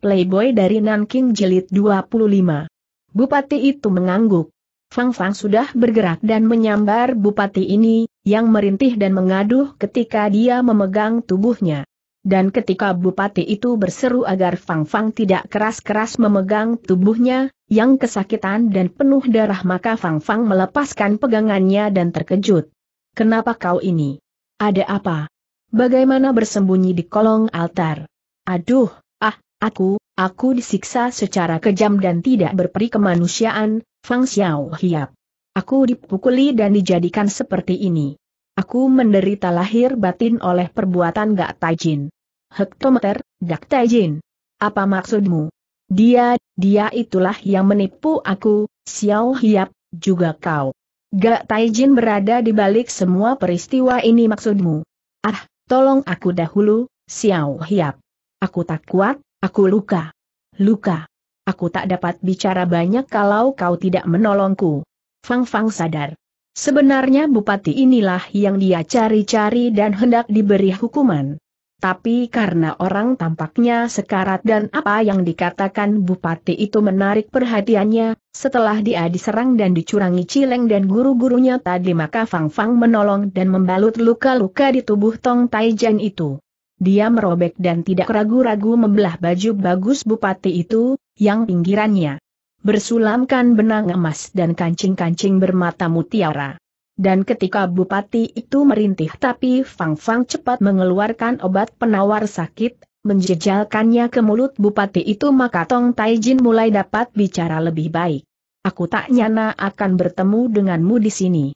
Playboy dari Nanking Jilid 25. Bupati itu mengangguk. Fang Fang sudah bergerak dan menyambar bupati ini, yang merintih dan mengaduh ketika dia memegang tubuhnya. Dan ketika bupati itu berseru agar Fang Fang tidak keras-keras memegang tubuhnya, yang kesakitan dan penuh darah maka Fang Fang melepaskan pegangannya dan terkejut. Kenapa kau ini? Ada apa? Bagaimana bersembunyi di kolong altar? Aduh, Aku, aku disiksa secara kejam dan tidak berperi kemanusiaan, Fang Xiao Hiap. Aku dipukuli dan dijadikan seperti ini. Aku menderita lahir batin oleh perbuatan Gak Taijin. Hektometer, Gak Taijin. Apa maksudmu? Dia, dia itulah yang menipu aku, Xiao Hiap, juga kau. Gak Taijin berada di balik semua peristiwa ini maksudmu. Ah, tolong aku dahulu, Xiao Hiap. Aku tak kuat, Aku luka. Luka. Aku tak dapat bicara banyak kalau kau tidak menolongku. Fang Fang sadar. Sebenarnya bupati inilah yang dia cari-cari dan hendak diberi hukuman. Tapi karena orang tampaknya sekarat dan apa yang dikatakan bupati itu menarik perhatiannya, setelah dia diserang dan dicurangi cileng dan guru-gurunya tadi maka Fang Fang menolong dan membalut luka-luka di tubuh Tong Taijan itu dia merobek dan tidak ragu-ragu membelah baju bagus bupati itu, yang pinggirannya bersulamkan benang emas dan kancing-kancing bermata mutiara. Dan ketika bupati itu merintih tapi Fang Fang cepat mengeluarkan obat penawar sakit, menjejalkannya ke mulut bupati itu maka Tong Taijin mulai dapat bicara lebih baik. Aku tak nyana akan bertemu denganmu di sini.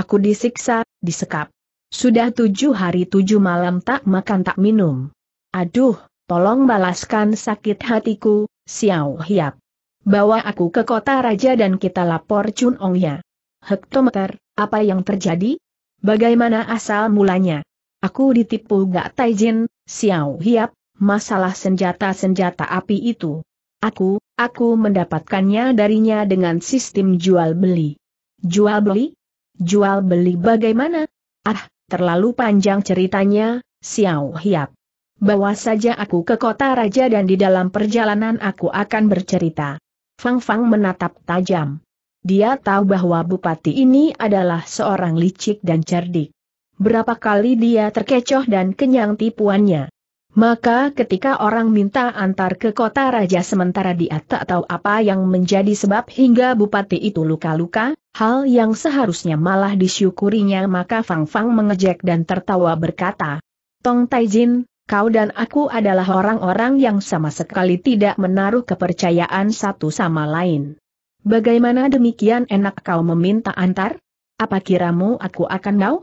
Aku disiksa, disekap. Sudah tujuh hari tujuh malam tak makan tak minum. Aduh, tolong balaskan sakit hatiku, Xiao Hiap. Bawa aku ke kota raja dan kita lapor Chun Ong ya. Hektometer, apa yang terjadi? Bagaimana asal mulanya? Aku ditipu gak taijin, Xiao Hiap, masalah senjata-senjata api itu. Aku, aku mendapatkannya darinya dengan sistem jual beli. Jual beli? Jual beli bagaimana? Ah, Terlalu panjang ceritanya, Xiao Hiap. Bawa saja aku ke kota raja dan di dalam perjalanan aku akan bercerita. Fang Fang menatap tajam. Dia tahu bahwa bupati ini adalah seorang licik dan cerdik. Berapa kali dia terkecoh dan kenyang tipuannya. Maka ketika orang minta antar ke kota raja sementara dia tak tahu apa yang menjadi sebab hingga bupati itu luka-luka, hal yang seharusnya malah disyukurinya maka Fang Fang mengejek dan tertawa berkata, Tong Taijin, kau dan aku adalah orang-orang yang sama sekali tidak menaruh kepercayaan satu sama lain. Bagaimana demikian enak kau meminta antar? Apa kiramu aku akan mau?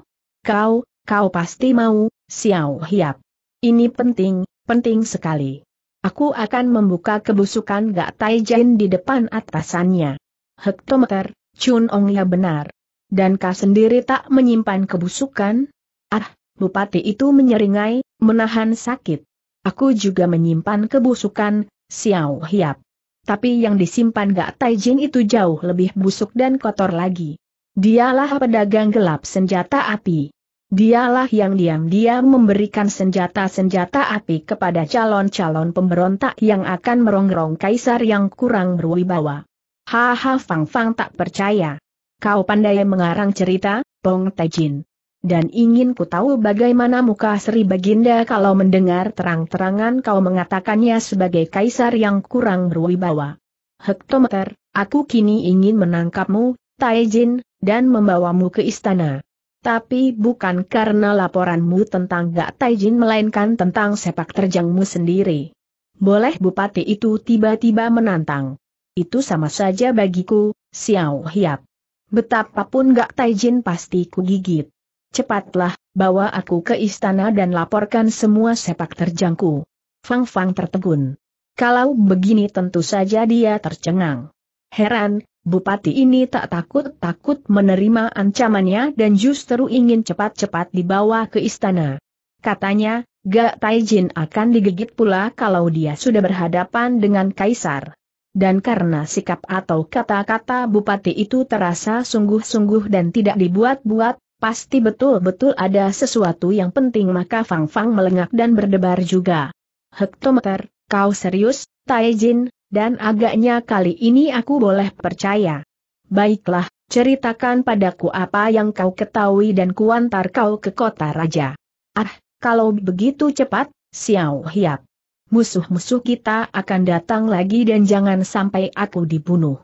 Kau, kau pasti mau, Xiao Hiap. Ini penting, penting sekali. Aku akan membuka kebusukan Gak Jin di depan atasannya. Hektometer, Chun Ong ya benar. Dan kau sendiri tak menyimpan kebusukan? Ah, bupati itu menyeringai, menahan sakit. Aku juga menyimpan kebusukan, Xiao Hiap. Tapi yang disimpan Gak Taijin itu jauh lebih busuk dan kotor lagi. Dialah pedagang gelap senjata api. Dialah yang diam-diam memberikan senjata-senjata api kepada calon-calon pemberontak yang akan merongrong kaisar yang kurang berwibawa. Haha Fang Fang tak percaya. Kau pandai mengarang cerita, Bong Tejin. Dan ingin ku tahu bagaimana muka Sri Baginda kalau mendengar terang-terangan kau mengatakannya sebagai kaisar yang kurang berwibawa. Hektometer, aku kini ingin menangkapmu, Taejin, dan membawamu ke istana. Tapi bukan karena laporanmu tentang Gak Taijin melainkan tentang sepak terjangmu sendiri. Boleh bupati itu tiba-tiba menantang. Itu sama saja bagiku, Xiao Hiap. Betapapun Gak Taijin pasti kugigit. Cepatlah, bawa aku ke istana dan laporkan semua sepak terjangku. Fang Fang tertegun. Kalau begini tentu saja dia tercengang. Heran, Bupati ini tak takut-takut menerima ancamannya dan justru ingin cepat-cepat dibawa ke istana. Katanya, Gak Taijin akan digigit pula kalau dia sudah berhadapan dengan Kaisar. Dan karena sikap atau kata-kata bupati itu terasa sungguh-sungguh dan tidak dibuat-buat, pasti betul-betul ada sesuatu yang penting maka Fang Fang melengak dan berdebar juga. Hektometer, kau serius, Taijin, dan agaknya kali ini aku boleh percaya. Baiklah, ceritakan padaku apa yang kau ketahui dan kuantar kau ke kota raja. Ah, kalau begitu cepat, Xiao Hiap. Musuh-musuh kita akan datang lagi dan jangan sampai aku dibunuh.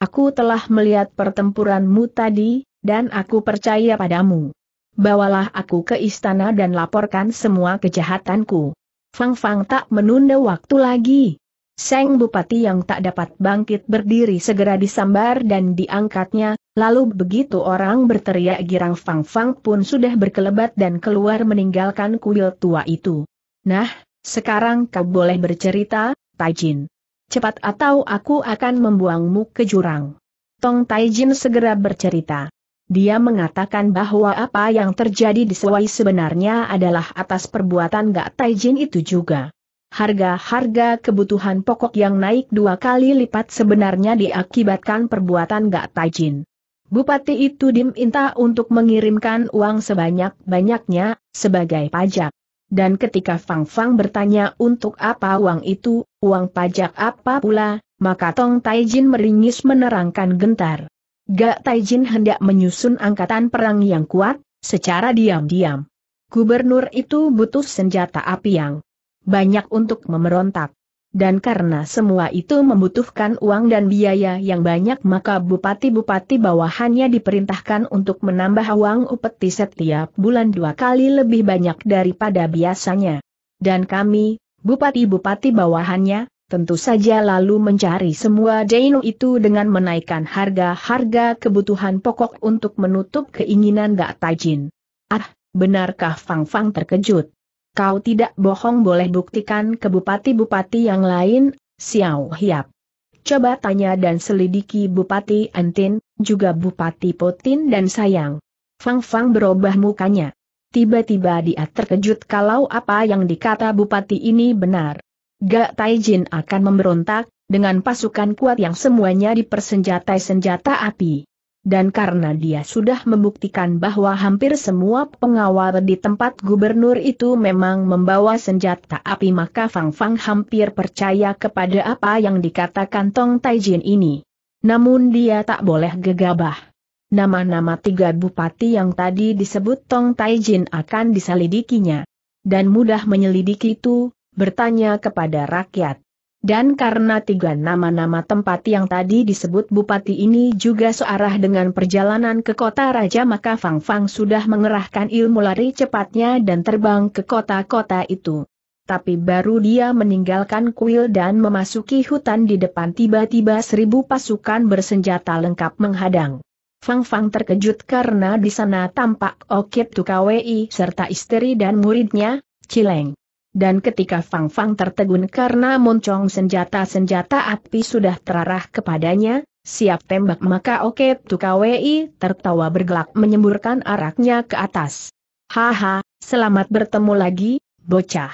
Aku telah melihat pertempuranmu tadi, dan aku percaya padamu. Bawalah aku ke istana dan laporkan semua kejahatanku. Fang Fang tak menunda waktu lagi. Seng Bupati yang tak dapat bangkit berdiri segera disambar dan diangkatnya, lalu begitu orang berteriak girang Fang Fang pun sudah berkelebat dan keluar meninggalkan kuil tua itu. Nah, sekarang kau boleh bercerita, Taijin. Cepat atau aku akan membuangmu ke jurang. Tong Taijin segera bercerita. Dia mengatakan bahwa apa yang terjadi di Sewai sebenarnya adalah atas perbuatan Gak Taijin itu juga. Harga-harga kebutuhan pokok yang naik dua kali lipat sebenarnya diakibatkan perbuatan gak tajin. Bupati itu diminta untuk mengirimkan uang sebanyak-banyaknya, sebagai pajak. Dan ketika Fang Fang bertanya untuk apa uang itu, uang pajak apa pula, maka Tong Taijin meringis menerangkan gentar. Gak Taijin hendak menyusun angkatan perang yang kuat, secara diam-diam. Gubernur itu butuh senjata api yang banyak untuk memberontak, Dan karena semua itu membutuhkan uang dan biaya yang banyak maka bupati-bupati bawahannya diperintahkan untuk menambah uang upeti setiap bulan dua kali lebih banyak daripada biasanya. Dan kami, bupati-bupati bawahannya, tentu saja lalu mencari semua dainu itu dengan menaikkan harga-harga kebutuhan pokok untuk menutup keinginan Gak Tajin. Ah, benarkah Fang Fang terkejut? kau tidak bohong boleh buktikan ke bupati-bupati yang lain, Xiao Hiap. Coba tanya dan selidiki Bupati Antin, juga Bupati Potin dan Sayang. Fang Fang berubah mukanya. Tiba-tiba dia terkejut kalau apa yang dikata Bupati ini benar. Gak Taijin akan memberontak, dengan pasukan kuat yang semuanya dipersenjatai senjata api. Dan karena dia sudah membuktikan bahwa hampir semua pengawal di tempat gubernur itu memang membawa senjata api maka Fang Fang hampir percaya kepada apa yang dikatakan Tong Taijin ini. Namun dia tak boleh gegabah. Nama-nama tiga bupati yang tadi disebut Tong Taijin akan diselidikinya. Dan mudah menyelidiki itu, bertanya kepada rakyat. Dan karena tiga nama-nama tempat yang tadi disebut bupati ini juga searah dengan perjalanan ke kota raja maka Fang Fang sudah mengerahkan ilmu lari cepatnya dan terbang ke kota-kota itu. Tapi baru dia meninggalkan kuil dan memasuki hutan di depan tiba-tiba seribu pasukan bersenjata lengkap menghadang. Fang Fang terkejut karena di sana tampak Okip Tukawi serta istri dan muridnya, Cileng. Dan ketika Fang Fang tertegun karena moncong senjata-senjata api sudah terarah kepadanya, siap tembak maka Oke Tukawei tertawa bergelak menyemburkan araknya ke atas. Haha, selamat bertemu lagi, bocah.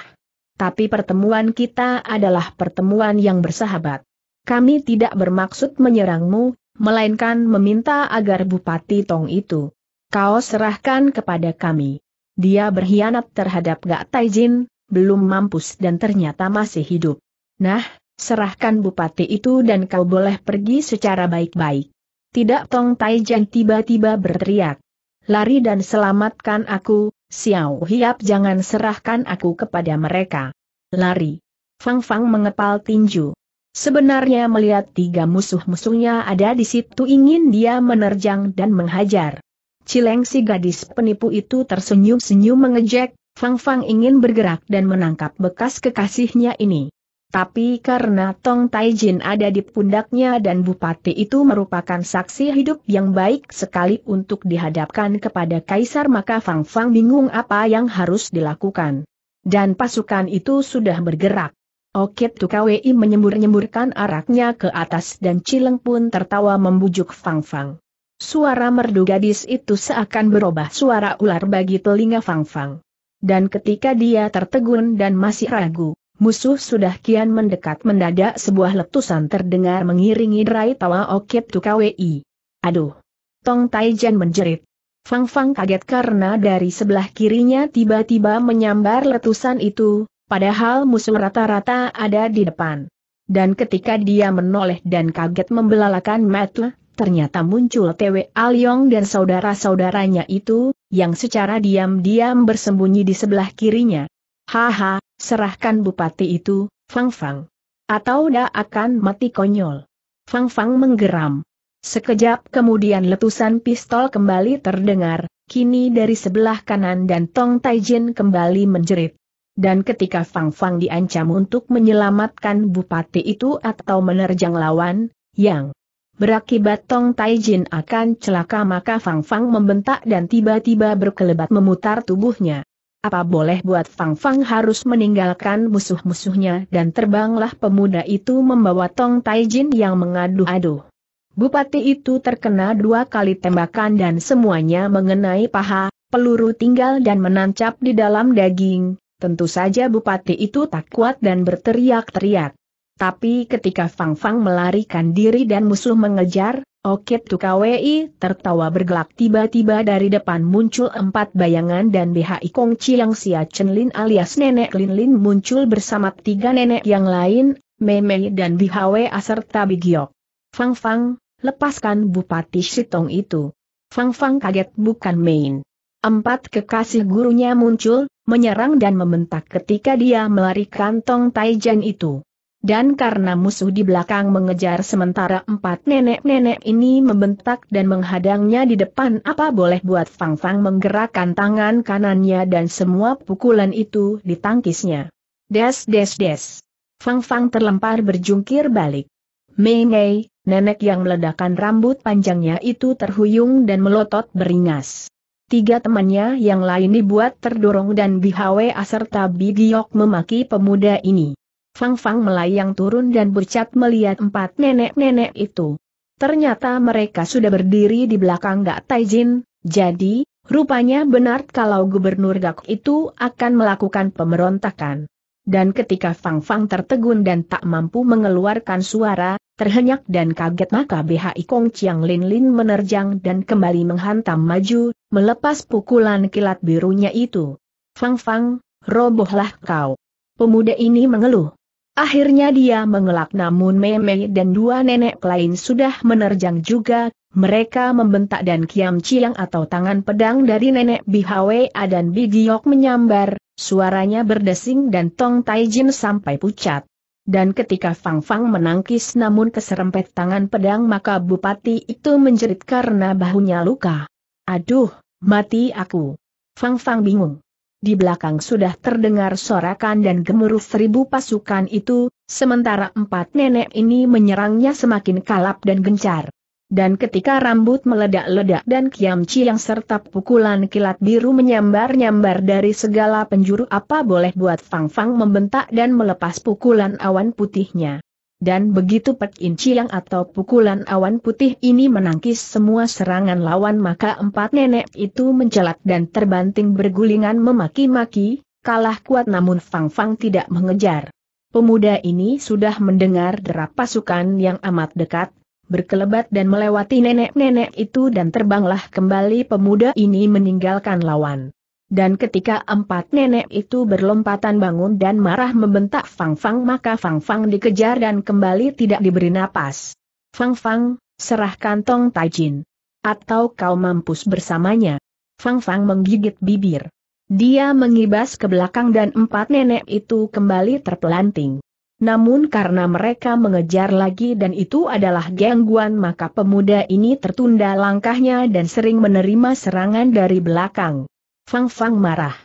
Tapi pertemuan kita adalah pertemuan yang bersahabat. Kami tidak bermaksud menyerangmu, melainkan meminta agar Bupati Tong itu kau serahkan kepada kami. Dia berkhianat terhadap Gak Taijin, belum mampus dan ternyata masih hidup. Nah, serahkan bupati itu dan kau boleh pergi secara baik-baik. Tidak Tong Taijan tiba-tiba berteriak. Lari dan selamatkan aku, Xiao Hiap jangan serahkan aku kepada mereka. Lari. Fang Fang mengepal tinju. Sebenarnya melihat tiga musuh-musuhnya ada di situ ingin dia menerjang dan menghajar. Cileng si gadis penipu itu tersenyum-senyum mengejek, Fang Fang ingin bergerak dan menangkap bekas kekasihnya ini. Tapi karena Tong Taijin ada di pundaknya dan bupati itu merupakan saksi hidup yang baik sekali untuk dihadapkan kepada kaisar maka Fang Fang bingung apa yang harus dilakukan. Dan pasukan itu sudah bergerak. Okit Tukawi menyembur-nyemburkan araknya ke atas dan Cileng pun tertawa membujuk Fang Fang. Suara merdu gadis itu seakan berubah suara ular bagi telinga Fang Fang. Dan ketika dia tertegun dan masih ragu, musuh sudah kian mendekat mendadak sebuah letusan terdengar mengiringi derai tawa Okit tukawi. Aduh! Tong Taijan menjerit. Fang Fang kaget karena dari sebelah kirinya tiba-tiba menyambar letusan itu, padahal musuh rata-rata ada di depan. Dan ketika dia menoleh dan kaget membelalakan mata, ternyata muncul Tw Alyong dan saudara-saudaranya itu, yang secara diam-diam bersembunyi di sebelah kirinya. Haha, serahkan bupati itu, Fang Fang. Atau dah akan mati konyol. Fang Fang menggeram. Sekejap kemudian letusan pistol kembali terdengar, kini dari sebelah kanan dan Tong Taijin kembali menjerit. Dan ketika Fang Fang diancam untuk menyelamatkan bupati itu atau menerjang lawan, yang Berakibat Tong Taijin akan celaka maka Fang Fang membentak dan tiba-tiba berkelebat memutar tubuhnya. Apa boleh buat Fang Fang harus meninggalkan musuh-musuhnya dan terbanglah pemuda itu membawa Tong Taijin yang mengaduh-aduh. Bupati itu terkena dua kali tembakan dan semuanya mengenai paha, peluru tinggal dan menancap di dalam daging, tentu saja bupati itu tak kuat dan berteriak-teriak. Tapi ketika Fang Fang melarikan diri dan musuh mengejar, Okit Tukawi tertawa bergelak tiba-tiba dari depan muncul empat bayangan dan BHI Kong Chiang Sia Chen Lin alias Nenek Lin Lin muncul bersama tiga nenek yang lain, Memei dan Bihawe serta Bigiok. Fang Fang, lepaskan Bupati Sitong itu. Fang Fang kaget bukan main. Empat kekasih gurunya muncul, menyerang dan membentak ketika dia melarikan Tong Taijan itu dan karena musuh di belakang mengejar sementara empat nenek-nenek ini membentak dan menghadangnya di depan apa boleh buat Fang Fang menggerakkan tangan kanannya dan semua pukulan itu ditangkisnya. Des des des. Fang Fang terlempar berjungkir balik. Mei Mei, nenek yang meledakan rambut panjangnya itu terhuyung dan melotot beringas. Tiga temannya yang lain dibuat terdorong dan Bihawe aserta Bidiok memaki pemuda ini. Fang Fang melayang turun dan bercat melihat empat nenek-nenek itu. Ternyata mereka sudah berdiri di belakang Gak Taijin, jadi, rupanya benar kalau Gubernur Gak itu akan melakukan pemberontakan. Dan ketika Fang Fang tertegun dan tak mampu mengeluarkan suara, terhenyak dan kaget maka BHI Kong Chiang Lin Lin menerjang dan kembali menghantam maju, melepas pukulan kilat birunya itu. Fang Fang, robohlah kau. Pemuda ini mengeluh. Akhirnya dia mengelak namun Meme dan dua nenek lain sudah menerjang juga, mereka membentak dan kiam ciang atau tangan pedang dari nenek Bihwe dan Bigiok menyambar, suaranya berdesing dan Tong Taijin sampai pucat. Dan ketika Fang Fang menangkis namun keserempet tangan pedang maka bupati itu menjerit karena bahunya luka. Aduh, mati aku. Fang Fang bingung di belakang sudah terdengar sorakan dan gemuruh seribu pasukan itu, sementara empat nenek ini menyerangnya semakin kalap dan gencar. Dan ketika rambut meledak-ledak dan kiam yang serta pukulan kilat biru menyambar-nyambar dari segala penjuru apa boleh buat Fang Fang membentak dan melepas pukulan awan putihnya dan begitu Pekin Chiang atau pukulan awan putih ini menangkis semua serangan lawan maka empat nenek itu mencelat dan terbanting bergulingan memaki-maki, kalah kuat namun Fang Fang tidak mengejar. Pemuda ini sudah mendengar derap pasukan yang amat dekat, berkelebat dan melewati nenek-nenek itu dan terbanglah kembali pemuda ini meninggalkan lawan. Dan ketika empat nenek itu berlompatan bangun dan marah membentak Fang Fang maka Fang Fang dikejar dan kembali tidak diberi napas. Fang Fang, serah kantong Tajin. Atau kau mampus bersamanya. Fang Fang menggigit bibir. Dia mengibas ke belakang dan empat nenek itu kembali terpelanting. Namun karena mereka mengejar lagi dan itu adalah gangguan maka pemuda ini tertunda langkahnya dan sering menerima serangan dari belakang. Fang Fang marah.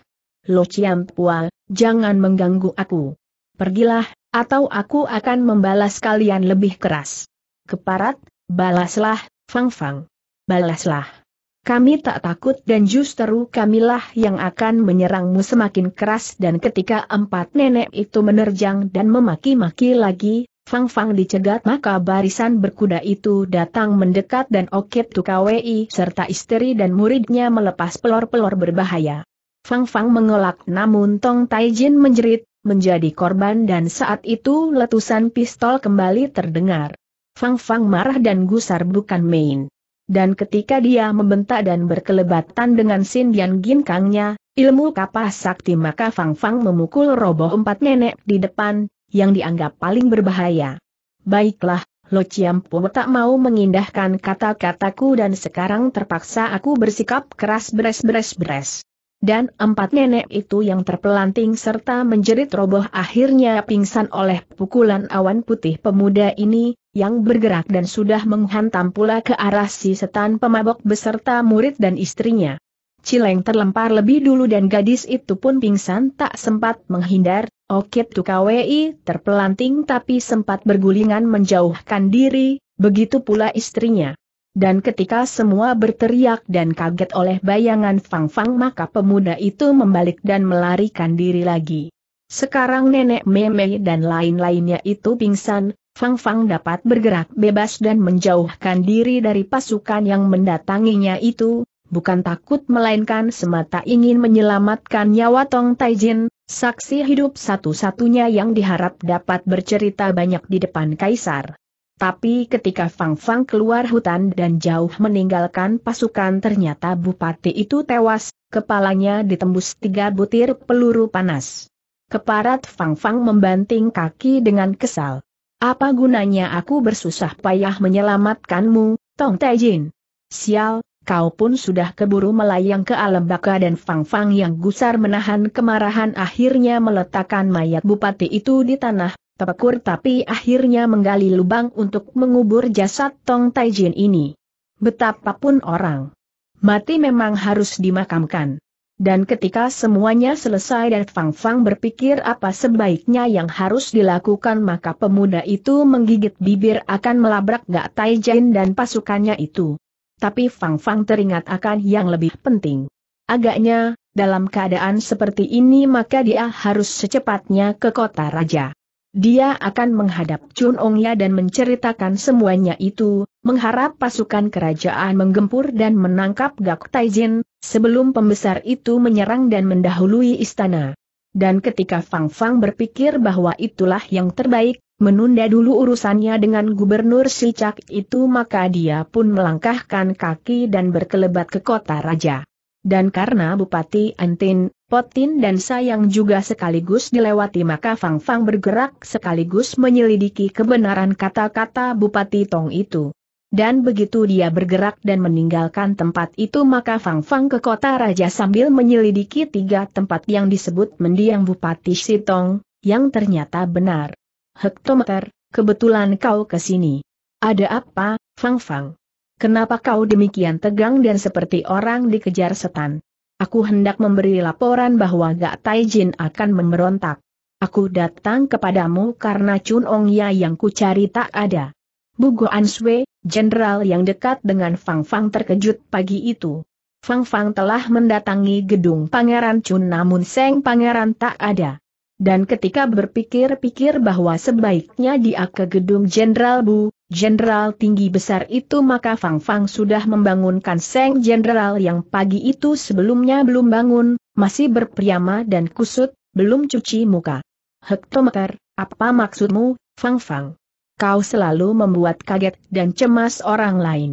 Lo Chiam Pua, jangan mengganggu aku. Pergilah, atau aku akan membalas kalian lebih keras. Keparat, balaslah, Fang Fang. Balaslah. Kami tak takut dan justru kamilah yang akan menyerangmu semakin keras dan ketika empat nenek itu menerjang dan memaki-maki lagi, Fang Fang dicegat maka barisan berkuda itu datang mendekat dan Okip Tukawei serta istri dan muridnya melepas pelor-pelor berbahaya. Fang Fang mengelak namun Tong Taijin menjerit, menjadi korban dan saat itu letusan pistol kembali terdengar. Fang Fang marah dan gusar bukan main. Dan ketika dia membentak dan berkelebatan dengan Sin Dian Kangnya ilmu kapas sakti maka Fang Fang memukul roboh empat nenek di depan, yang dianggap paling berbahaya. Baiklah, Lo Chiampo tak mau mengindahkan kata-kataku dan sekarang terpaksa aku bersikap keras beres-beres-beres. Dan empat nenek itu yang terpelanting serta menjerit roboh akhirnya pingsan oleh pukulan awan putih pemuda ini, yang bergerak dan sudah menghantam pula ke arah si setan pemabok beserta murid dan istrinya. Cileng terlempar lebih dulu dan gadis itu pun pingsan tak sempat menghindar, Okit Tukawi terpelanting tapi sempat bergulingan menjauhkan diri, begitu pula istrinya. Dan ketika semua berteriak dan kaget oleh bayangan Fang Fang maka pemuda itu membalik dan melarikan diri lagi. Sekarang nenek meme dan lain-lainnya itu pingsan, Fang Fang dapat bergerak bebas dan menjauhkan diri dari pasukan yang mendatanginya itu, bukan takut melainkan semata ingin menyelamatkan nyawa Tong Taijin, saksi hidup satu-satunya yang diharap dapat bercerita banyak di depan kaisar. Tapi ketika Fang Fang keluar hutan dan jauh meninggalkan pasukan ternyata bupati itu tewas, kepalanya ditembus tiga butir peluru panas. Keparat Fang Fang membanting kaki dengan kesal. Apa gunanya aku bersusah payah menyelamatkanmu, Tong Taijin? Sial, kau pun sudah keburu melayang ke alam baka dan Fang Fang yang gusar menahan kemarahan akhirnya meletakkan mayat bupati itu di tanah, tepekur tapi akhirnya menggali lubang untuk mengubur jasad Tong Taijin ini. Betapapun orang mati memang harus dimakamkan. Dan ketika semuanya selesai dan Fang Fang berpikir apa sebaiknya yang harus dilakukan maka pemuda itu menggigit bibir akan melabrak Gak Taijin dan pasukannya itu tapi Fang Fang teringat akan yang lebih penting. Agaknya, dalam keadaan seperti ini maka dia harus secepatnya ke kota raja. Dia akan menghadap Chun Ong Ya dan menceritakan semuanya itu, mengharap pasukan kerajaan menggempur dan menangkap Gak Taijin, sebelum pembesar itu menyerang dan mendahului istana. Dan ketika Fang Fang berpikir bahwa itulah yang terbaik, menunda dulu urusannya dengan Gubernur Sicak itu maka dia pun melangkahkan kaki dan berkelebat ke kota raja. Dan karena Bupati Antin, Potin dan Sayang juga sekaligus dilewati maka Fang Fang bergerak sekaligus menyelidiki kebenaran kata-kata Bupati Tong itu. Dan begitu dia bergerak dan meninggalkan tempat itu maka Fang Fang ke kota raja sambil menyelidiki tiga tempat yang disebut mendiang Bupati Sitong, yang ternyata benar hektometer, kebetulan kau ke sini. Ada apa, Fang Fang? Kenapa kau demikian tegang dan seperti orang dikejar setan? Aku hendak memberi laporan bahwa Gak Taijin akan memberontak. Aku datang kepadamu karena Chun Ong Ya yang kucari tak ada. Bugo Sui, jenderal yang dekat dengan Fang Fang terkejut pagi itu. Fang Fang telah mendatangi gedung Pangeran Chun namun Seng Pangeran tak ada. Dan ketika berpikir-pikir bahwa sebaiknya dia ke gedung Jenderal Bu, Jenderal tinggi besar itu maka Fang Fang sudah membangunkan Seng Jenderal yang pagi itu sebelumnya belum bangun, masih berpriama dan kusut, belum cuci muka. Hektometer, apa maksudmu, Fang Fang? Kau selalu membuat kaget dan cemas orang lain.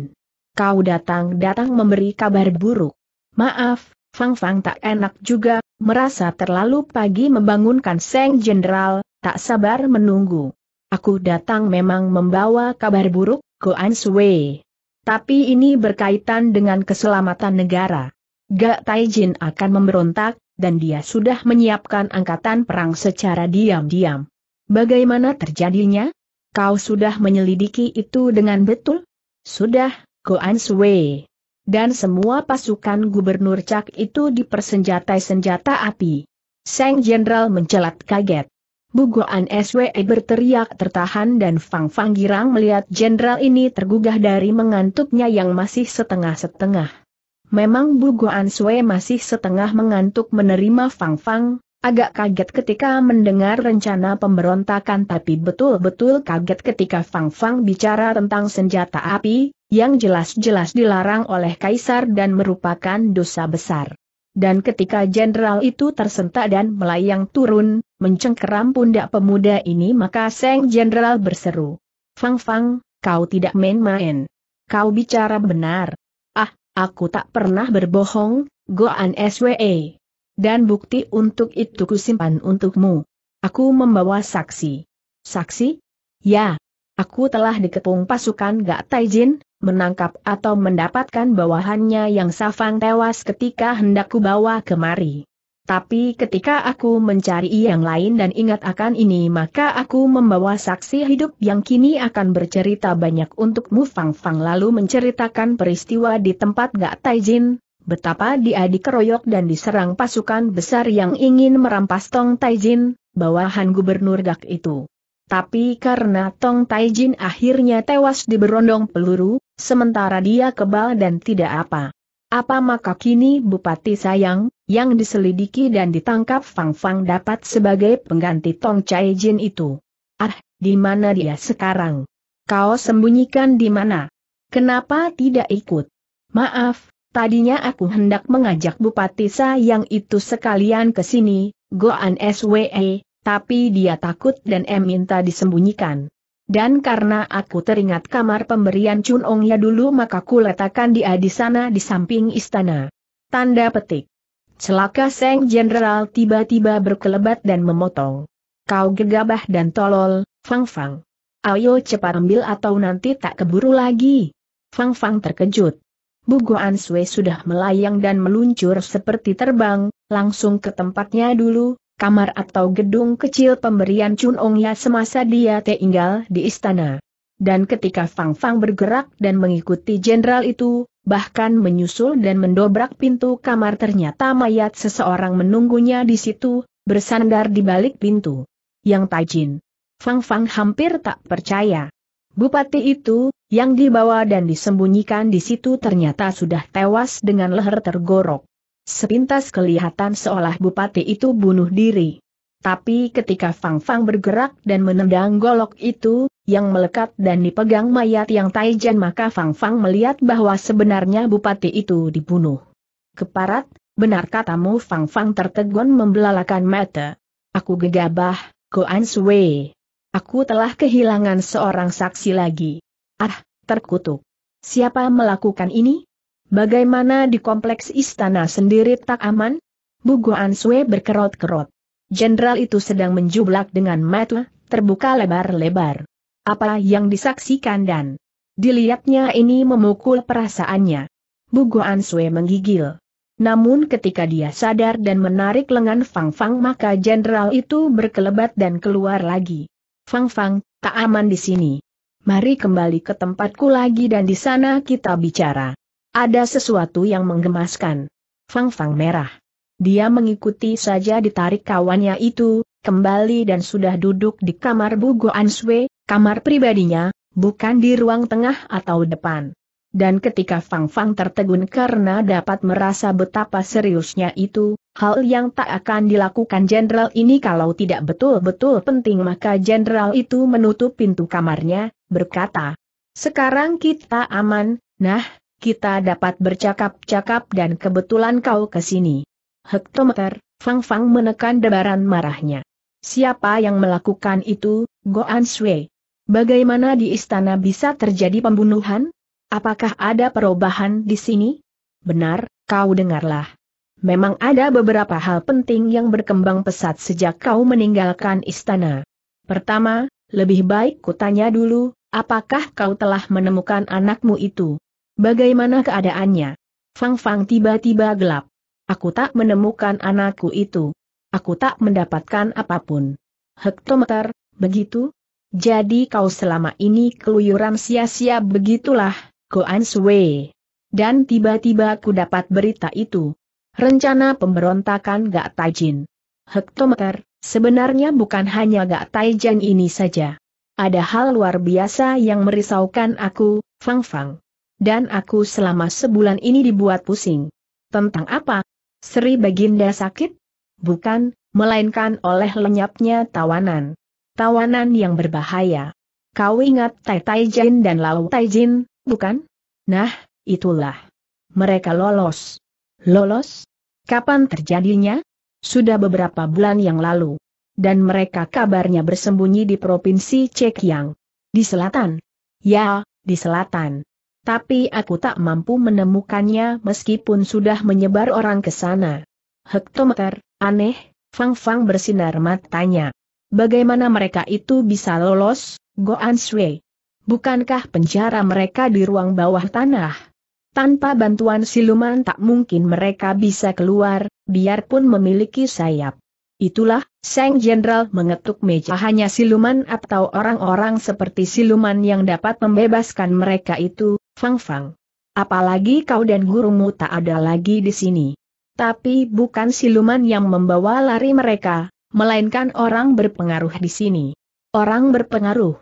Kau datang-datang memberi kabar buruk. Maaf, Fang Fang tak enak juga, Merasa terlalu pagi membangunkan Seng Jenderal, tak sabar menunggu. Aku datang memang membawa kabar buruk, Goan Sui. Tapi ini berkaitan dengan keselamatan negara. Gak Taijin akan memberontak, dan dia sudah menyiapkan angkatan perang secara diam-diam. Bagaimana terjadinya? Kau sudah menyelidiki itu dengan betul? Sudah, Goan Sui dan semua pasukan gubernur Cak itu dipersenjatai senjata api. Seng Jenderal mencelat kaget. Bugoan SWE berteriak tertahan dan Fang Fang Girang melihat jenderal ini tergugah dari mengantuknya yang masih setengah-setengah. Memang Bugoan SWE masih setengah mengantuk menerima Fang Fang, agak kaget ketika mendengar rencana pemberontakan tapi betul-betul kaget ketika Fang Fang bicara tentang senjata api, yang jelas-jelas dilarang oleh kaisar dan merupakan dosa besar. Dan ketika jenderal itu tersentak dan melayang turun, mencengkeram pundak pemuda ini maka Seng Jenderal berseru. Fang Fang, kau tidak main-main. Kau bicara benar. Ah, aku tak pernah berbohong, Goan SWE. Dan bukti untuk itu kusimpan untukmu. Aku membawa saksi. Saksi? Ya. Aku telah dikepung pasukan Gak Taijin, menangkap atau mendapatkan bawahannya yang Safang tewas ketika hendak kubawa kemari. Tapi ketika aku mencari yang lain dan ingat akan ini maka aku membawa saksi hidup yang kini akan bercerita banyak untukmu Fang Fang lalu menceritakan peristiwa di tempat Gak Taijin, betapa dia dikeroyok dan diserang pasukan besar yang ingin merampas Tong Taijin, bawahan gubernur Gak itu. Tapi karena Tong Taijin akhirnya tewas di berondong peluru, sementara dia kebal dan tidak apa. Apa maka kini Bupati Sayang, yang diselidiki dan ditangkap Fang Fang dapat sebagai pengganti Tong Taijin itu? Ah, di mana dia sekarang? Kau sembunyikan di mana? Kenapa tidak ikut? Maaf, tadinya aku hendak mengajak Bupati Sayang itu sekalian ke sini, Goan SWE, tapi dia takut dan em minta disembunyikan. Dan karena aku teringat kamar pemberian Chun ya dulu maka ku letakkan dia di sana di samping istana. Tanda petik. Celaka Seng Jenderal tiba-tiba berkelebat dan memotong. Kau gegabah dan tolol, Fang Fang. Ayo cepat ambil atau nanti tak keburu lagi. Fang Fang terkejut. Bugoan Sui sudah melayang dan meluncur seperti terbang, langsung ke tempatnya dulu, kamar atau gedung kecil pemberian Chun Ong Ya semasa dia tinggal di istana. Dan ketika Fang Fang bergerak dan mengikuti jenderal itu, bahkan menyusul dan mendobrak pintu kamar ternyata mayat seseorang menunggunya di situ, bersandar di balik pintu. Yang Tajin. Fang Fang hampir tak percaya. Bupati itu, yang dibawa dan disembunyikan di situ ternyata sudah tewas dengan leher tergorok. Sepintas kelihatan seolah bupati itu bunuh diri. Tapi ketika Fang Fang bergerak dan menendang golok itu, yang melekat dan dipegang mayat yang Taijan maka Fang Fang melihat bahwa sebenarnya bupati itu dibunuh. Keparat, benar katamu Fang Fang tertegun membelalakan mata. Aku gegabah, Goan Sui. Aku telah kehilangan seorang saksi lagi. Ah, terkutuk. Siapa melakukan ini? Bagaimana di kompleks istana sendiri tak aman? Guan Sui berkerot-kerot. Jenderal itu sedang menjublak dengan mata, terbuka lebar-lebar. Apa yang disaksikan dan dilihatnya ini memukul perasaannya. Guan Sui menggigil. Namun ketika dia sadar dan menarik lengan Fang Fang maka jenderal itu berkelebat dan keluar lagi. Fang Fang, tak aman di sini. Mari kembali ke tempatku lagi dan di sana kita bicara. Ada sesuatu yang menggemaskan. Fang Fang merah. Dia mengikuti saja ditarik kawannya itu, kembali dan sudah duduk di kamar Bu An Sui, kamar pribadinya, bukan di ruang tengah atau depan. Dan ketika Fang Fang tertegun karena dapat merasa betapa seriusnya itu, hal yang tak akan dilakukan jenderal ini kalau tidak betul-betul penting maka jenderal itu menutup pintu kamarnya, berkata, sekarang kita aman, nah, kita dapat bercakap-cakap dan kebetulan kau ke sini. Hektometer, Fang Fang menekan debaran marahnya. Siapa yang melakukan itu, Goan Sui? Bagaimana di istana bisa terjadi pembunuhan? Apakah ada perubahan di sini? Benar, kau dengarlah. Memang ada beberapa hal penting yang berkembang pesat sejak kau meninggalkan istana. Pertama, lebih baik kutanya dulu, apakah kau telah menemukan anakmu itu? Bagaimana keadaannya? Fang Fang tiba-tiba gelap. Aku tak menemukan anakku itu. Aku tak mendapatkan apapun. Hektometer, begitu? Jadi kau selama ini keluyuran sia-sia begitulah, Goan Sui. Dan tiba-tiba aku dapat berita itu. Rencana pemberontakan Gak Tajin. Hektometer, sebenarnya bukan hanya Gak Tajin ini saja. Ada hal luar biasa yang merisaukan aku, Fang Fang dan aku selama sebulan ini dibuat pusing. Tentang apa? Sri Baginda sakit? Bukan, melainkan oleh lenyapnya tawanan. Tawanan yang berbahaya. Kau ingat Tai Tai Taijin dan Lau Jin, bukan? Nah, itulah. Mereka lolos. Lolos? Kapan terjadinya? Sudah beberapa bulan yang lalu. Dan mereka kabarnya bersembunyi di Provinsi Cekiang. Di selatan? Ya, di selatan tapi aku tak mampu menemukannya meskipun sudah menyebar orang ke sana. Hektometer, aneh, Fang Fang bersinar matanya. Bagaimana mereka itu bisa lolos, Goan Shui? Bukankah penjara mereka di ruang bawah tanah? Tanpa bantuan siluman tak mungkin mereka bisa keluar, biarpun memiliki sayap. Itulah, Sang Jenderal mengetuk meja hanya siluman atau orang-orang seperti siluman yang dapat membebaskan mereka itu, Fang Fang. Apalagi kau dan gurumu tak ada lagi di sini. Tapi bukan siluman yang membawa lari mereka, melainkan orang berpengaruh di sini. Orang berpengaruh.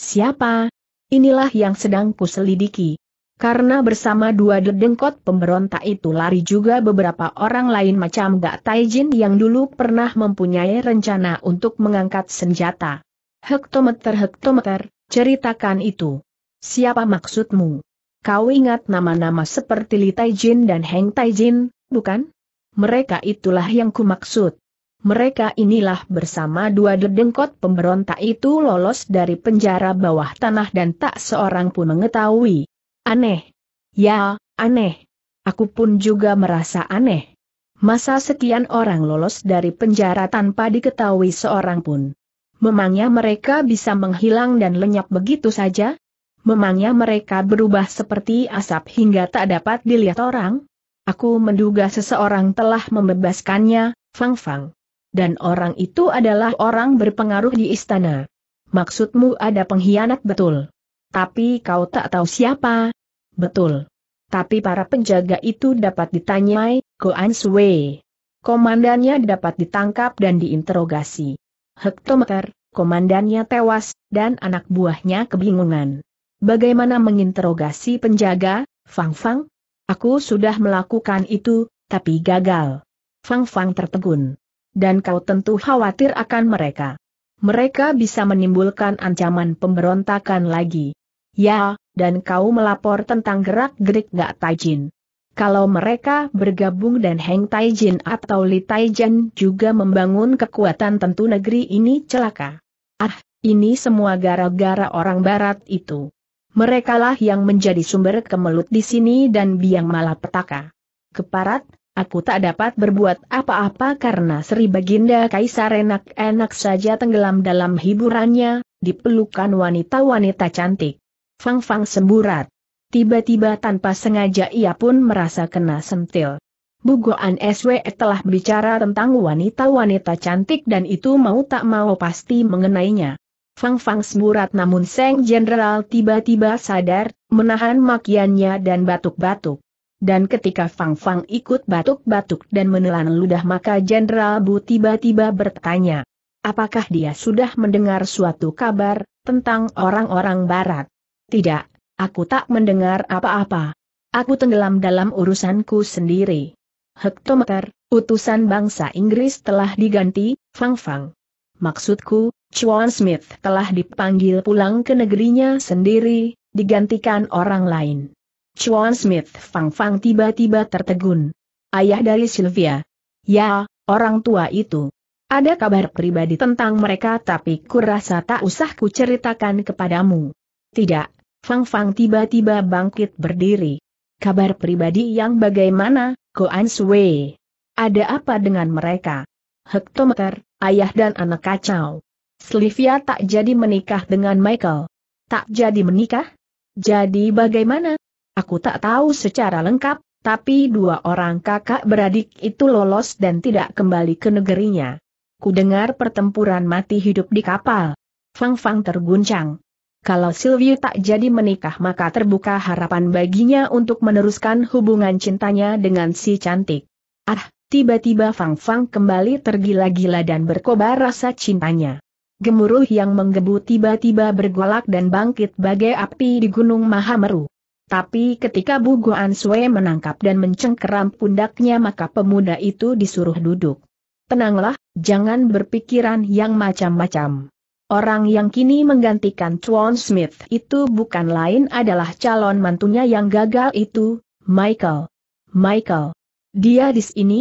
Siapa? Inilah yang sedang kuselidiki. Karena bersama dua dedengkot pemberontak itu lari juga beberapa orang lain macam Gak Taijin yang dulu pernah mempunyai rencana untuk mengangkat senjata. Hektometer-hektometer, ceritakan itu. Siapa maksudmu? Kau ingat nama-nama seperti Li Taijin dan Heng Taijin, bukan? Mereka itulah yang kumaksud. Mereka inilah bersama dua dedengkot pemberontak itu lolos dari penjara bawah tanah dan tak seorang pun mengetahui. Aneh. Ya, aneh. Aku pun juga merasa aneh. Masa sekian orang lolos dari penjara tanpa diketahui seorang pun? Memangnya mereka bisa menghilang dan lenyap begitu saja? memangnya mereka berubah seperti asap hingga tak dapat dilihat orang? Aku menduga seseorang telah membebaskannya, Fang Fang. Dan orang itu adalah orang berpengaruh di istana. Maksudmu ada pengkhianat betul. Tapi kau tak tahu siapa? Betul. Tapi para penjaga itu dapat ditanyai, Goan Sui. Komandannya dapat ditangkap dan diinterogasi. Hektometer, komandannya tewas, dan anak buahnya kebingungan. Bagaimana menginterogasi penjaga, Fang Fang? Aku sudah melakukan itu, tapi gagal. Fang Fang tertegun. Dan kau tentu khawatir akan mereka. Mereka bisa menimbulkan ancaman pemberontakan lagi. Ya, dan kau melapor tentang gerak-gerik Gak Taijin. Kalau mereka bergabung dan Heng Taijin atau Li Taijin juga membangun kekuatan tentu negeri ini celaka. Ah, ini semua gara-gara orang barat itu. Merekalah yang menjadi sumber kemelut di sini dan biang malapetaka. Keparat, aku tak dapat berbuat apa-apa karena Sri Baginda Kaisar enak-enak saja tenggelam dalam hiburannya, dipelukan wanita-wanita cantik. Fang Fang semburat. Tiba-tiba tanpa sengaja ia pun merasa kena sentil. Bugoan SW telah bicara tentang wanita-wanita cantik dan itu mau tak mau pasti mengenainya. Fang Fang semurat namun Seng Jenderal tiba-tiba sadar, menahan makiannya dan batuk-batuk. Dan ketika Fang Fang ikut batuk-batuk dan menelan ludah maka Jenderal Bu tiba-tiba bertanya. Apakah dia sudah mendengar suatu kabar tentang orang-orang barat? Tidak, aku tak mendengar apa-apa. Aku tenggelam dalam urusanku sendiri. Hektometer, utusan bangsa Inggris telah diganti, Fang Fang. Maksudku, Chuan Smith telah dipanggil pulang ke negerinya sendiri, digantikan orang lain. Chuan Smith Fang Fang tiba-tiba tertegun. Ayah dari Sylvia. Ya, orang tua itu. Ada kabar pribadi tentang mereka tapi kurasa tak usah ku ceritakan kepadamu. Tidak, Fang Fang tiba-tiba bangkit berdiri. Kabar pribadi yang bagaimana, Goan Sui? Ada apa dengan mereka? Hektometer, ayah dan anak kacau. Sylvia tak jadi menikah dengan Michael. Tak jadi menikah? Jadi bagaimana? Aku tak tahu secara lengkap, tapi dua orang kakak beradik itu lolos dan tidak kembali ke negerinya. Kudengar pertempuran mati hidup di kapal. Fang Fang terguncang. Kalau Sylvia tak jadi menikah maka terbuka harapan baginya untuk meneruskan hubungan cintanya dengan si cantik. Ah, tiba-tiba Fang Fang kembali tergila-gila dan berkobar rasa cintanya. Gemuruh yang menggebu tiba-tiba bergolak dan bangkit bagai api di Gunung Mahameru. Tapi ketika Bu Guan Sue menangkap dan mencengkeram pundaknya maka pemuda itu disuruh duduk. Tenanglah, jangan berpikiran yang macam-macam. Orang yang kini menggantikan Chuan Smith itu bukan lain adalah calon mantunya yang gagal itu, Michael. Michael. Dia di sini?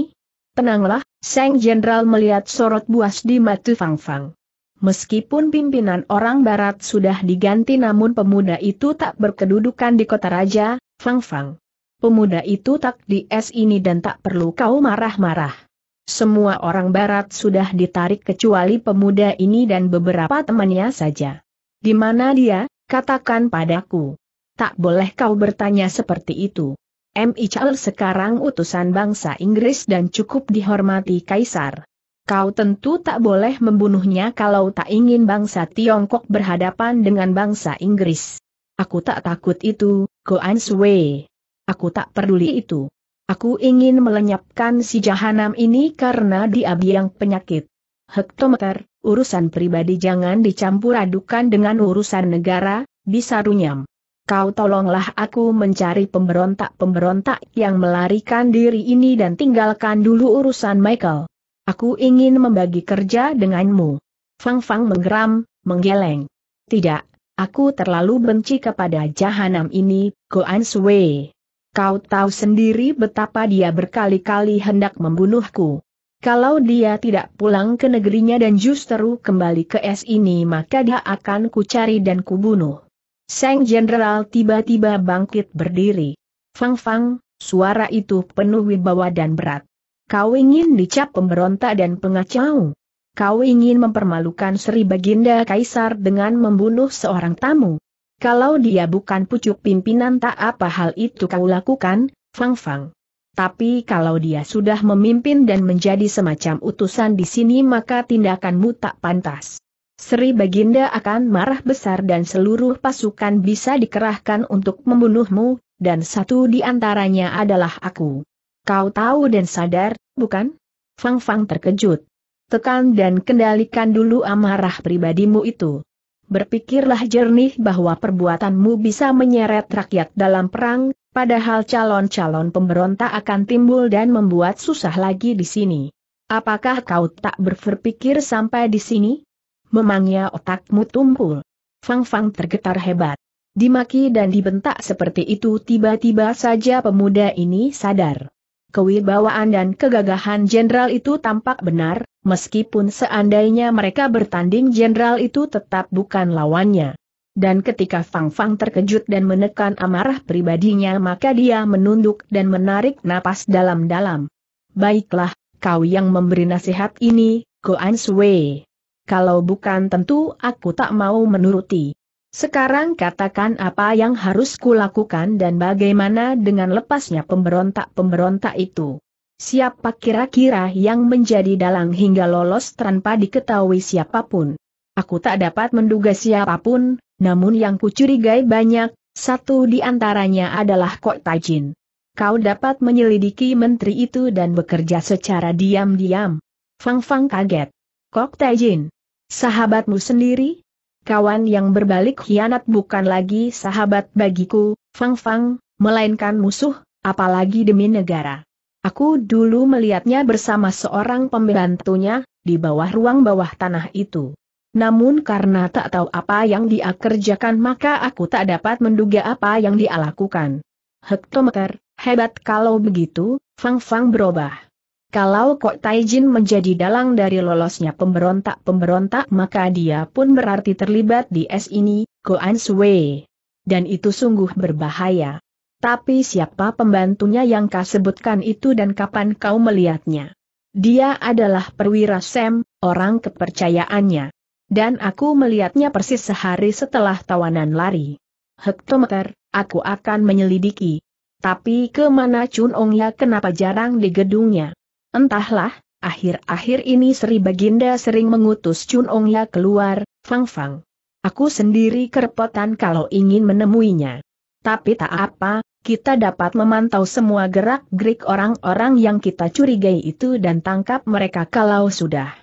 Tenanglah, Sang Jenderal melihat sorot buas di matu Fang Fang. Meskipun pimpinan orang barat sudah diganti namun pemuda itu tak berkedudukan di kota raja, Fang Fang. Pemuda itu tak di es ini dan tak perlu kau marah-marah. Semua orang barat sudah ditarik kecuali pemuda ini dan beberapa temannya saja. Di mana dia, katakan padaku. Tak boleh kau bertanya seperti itu. M.I. Charles sekarang utusan bangsa Inggris dan cukup dihormati Kaisar. Kau tentu tak boleh membunuhnya kalau tak ingin bangsa Tiongkok berhadapan dengan bangsa Inggris. Aku tak takut itu, Goan Sui. Aku tak peduli itu. Aku ingin melenyapkan si jahanam ini karena dia biang penyakit. Hektometer, urusan pribadi jangan dicampur adukan dengan urusan negara, bisa runyam. Kau tolonglah aku mencari pemberontak-pemberontak yang melarikan diri ini dan tinggalkan dulu urusan Michael. Aku ingin membagi kerja denganmu. Fang Fang menggeram, menggeleng. Tidak, aku terlalu benci kepada jahanam ini, Goan Sui. Kau tahu sendiri betapa dia berkali-kali hendak membunuhku. Kalau dia tidak pulang ke negerinya dan justru kembali ke es ini maka dia akan kucari dan kubunuh. Sang Jenderal tiba-tiba bangkit berdiri. Fang Fang, suara itu penuh wibawa dan berat. Kau ingin dicap pemberontak dan pengacau. Kau ingin mempermalukan Sri Baginda Kaisar dengan membunuh seorang tamu. Kalau dia bukan pucuk pimpinan tak apa hal itu kau lakukan, Fang Fang. Tapi kalau dia sudah memimpin dan menjadi semacam utusan di sini maka tindakanmu tak pantas. Sri Baginda akan marah besar dan seluruh pasukan bisa dikerahkan untuk membunuhmu, dan satu di antaranya adalah aku. Kau tahu dan sadar, bukan? Fang Fang terkejut. Tekan dan kendalikan dulu amarah pribadimu itu. Berpikirlah jernih bahwa perbuatanmu bisa menyeret rakyat dalam perang, padahal calon-calon pemberontak akan timbul dan membuat susah lagi di sini. Apakah kau tak berpikir sampai di sini? Memangnya otakmu tumpul? Fang Fang tergetar hebat. Dimaki dan dibentak seperti itu tiba-tiba saja pemuda ini sadar kewibawaan dan kegagahan jenderal itu tampak benar, meskipun seandainya mereka bertanding jenderal itu tetap bukan lawannya. Dan ketika Fang Fang terkejut dan menekan amarah pribadinya maka dia menunduk dan menarik napas dalam-dalam. Baiklah, kau yang memberi nasihat ini, Goan Sui. Kalau bukan tentu aku tak mau menuruti. Sekarang katakan apa yang harus kulakukan dan bagaimana dengan lepasnya pemberontak-pemberontak itu. Siapa kira-kira yang menjadi dalang hingga lolos tanpa diketahui siapapun? Aku tak dapat menduga siapapun, namun yang kucurigai banyak, satu di antaranya adalah Kok Tajin. Kau dapat menyelidiki menteri itu dan bekerja secara diam-diam. Fang Fang kaget. Kok Tajin? Sahabatmu sendiri? kawan yang berbalik hianat bukan lagi sahabat bagiku, Fang Fang, melainkan musuh, apalagi demi negara. Aku dulu melihatnya bersama seorang pembantunya, di bawah ruang bawah tanah itu. Namun karena tak tahu apa yang dia kerjakan maka aku tak dapat menduga apa yang dia lakukan. Hektometer, hebat kalau begitu, Fang Fang berubah. Kalau Kok Taijin menjadi dalang dari lolosnya pemberontak-pemberontak maka dia pun berarti terlibat di es ini, Koan Sui. Dan itu sungguh berbahaya. Tapi siapa pembantunya yang kau sebutkan itu dan kapan kau melihatnya? Dia adalah perwira Sam, orang kepercayaannya. Dan aku melihatnya persis sehari setelah tawanan lari. Hektometer, aku akan menyelidiki. Tapi kemana Chun Ong ya kenapa jarang di gedungnya? Entahlah, akhir-akhir ini Sri Baginda sering mengutus Chun Ongya keluar, Fang Fang. Aku sendiri kerepotan kalau ingin menemuinya. Tapi tak apa, kita dapat memantau semua gerak-gerik orang-orang yang kita curigai itu dan tangkap mereka kalau sudah.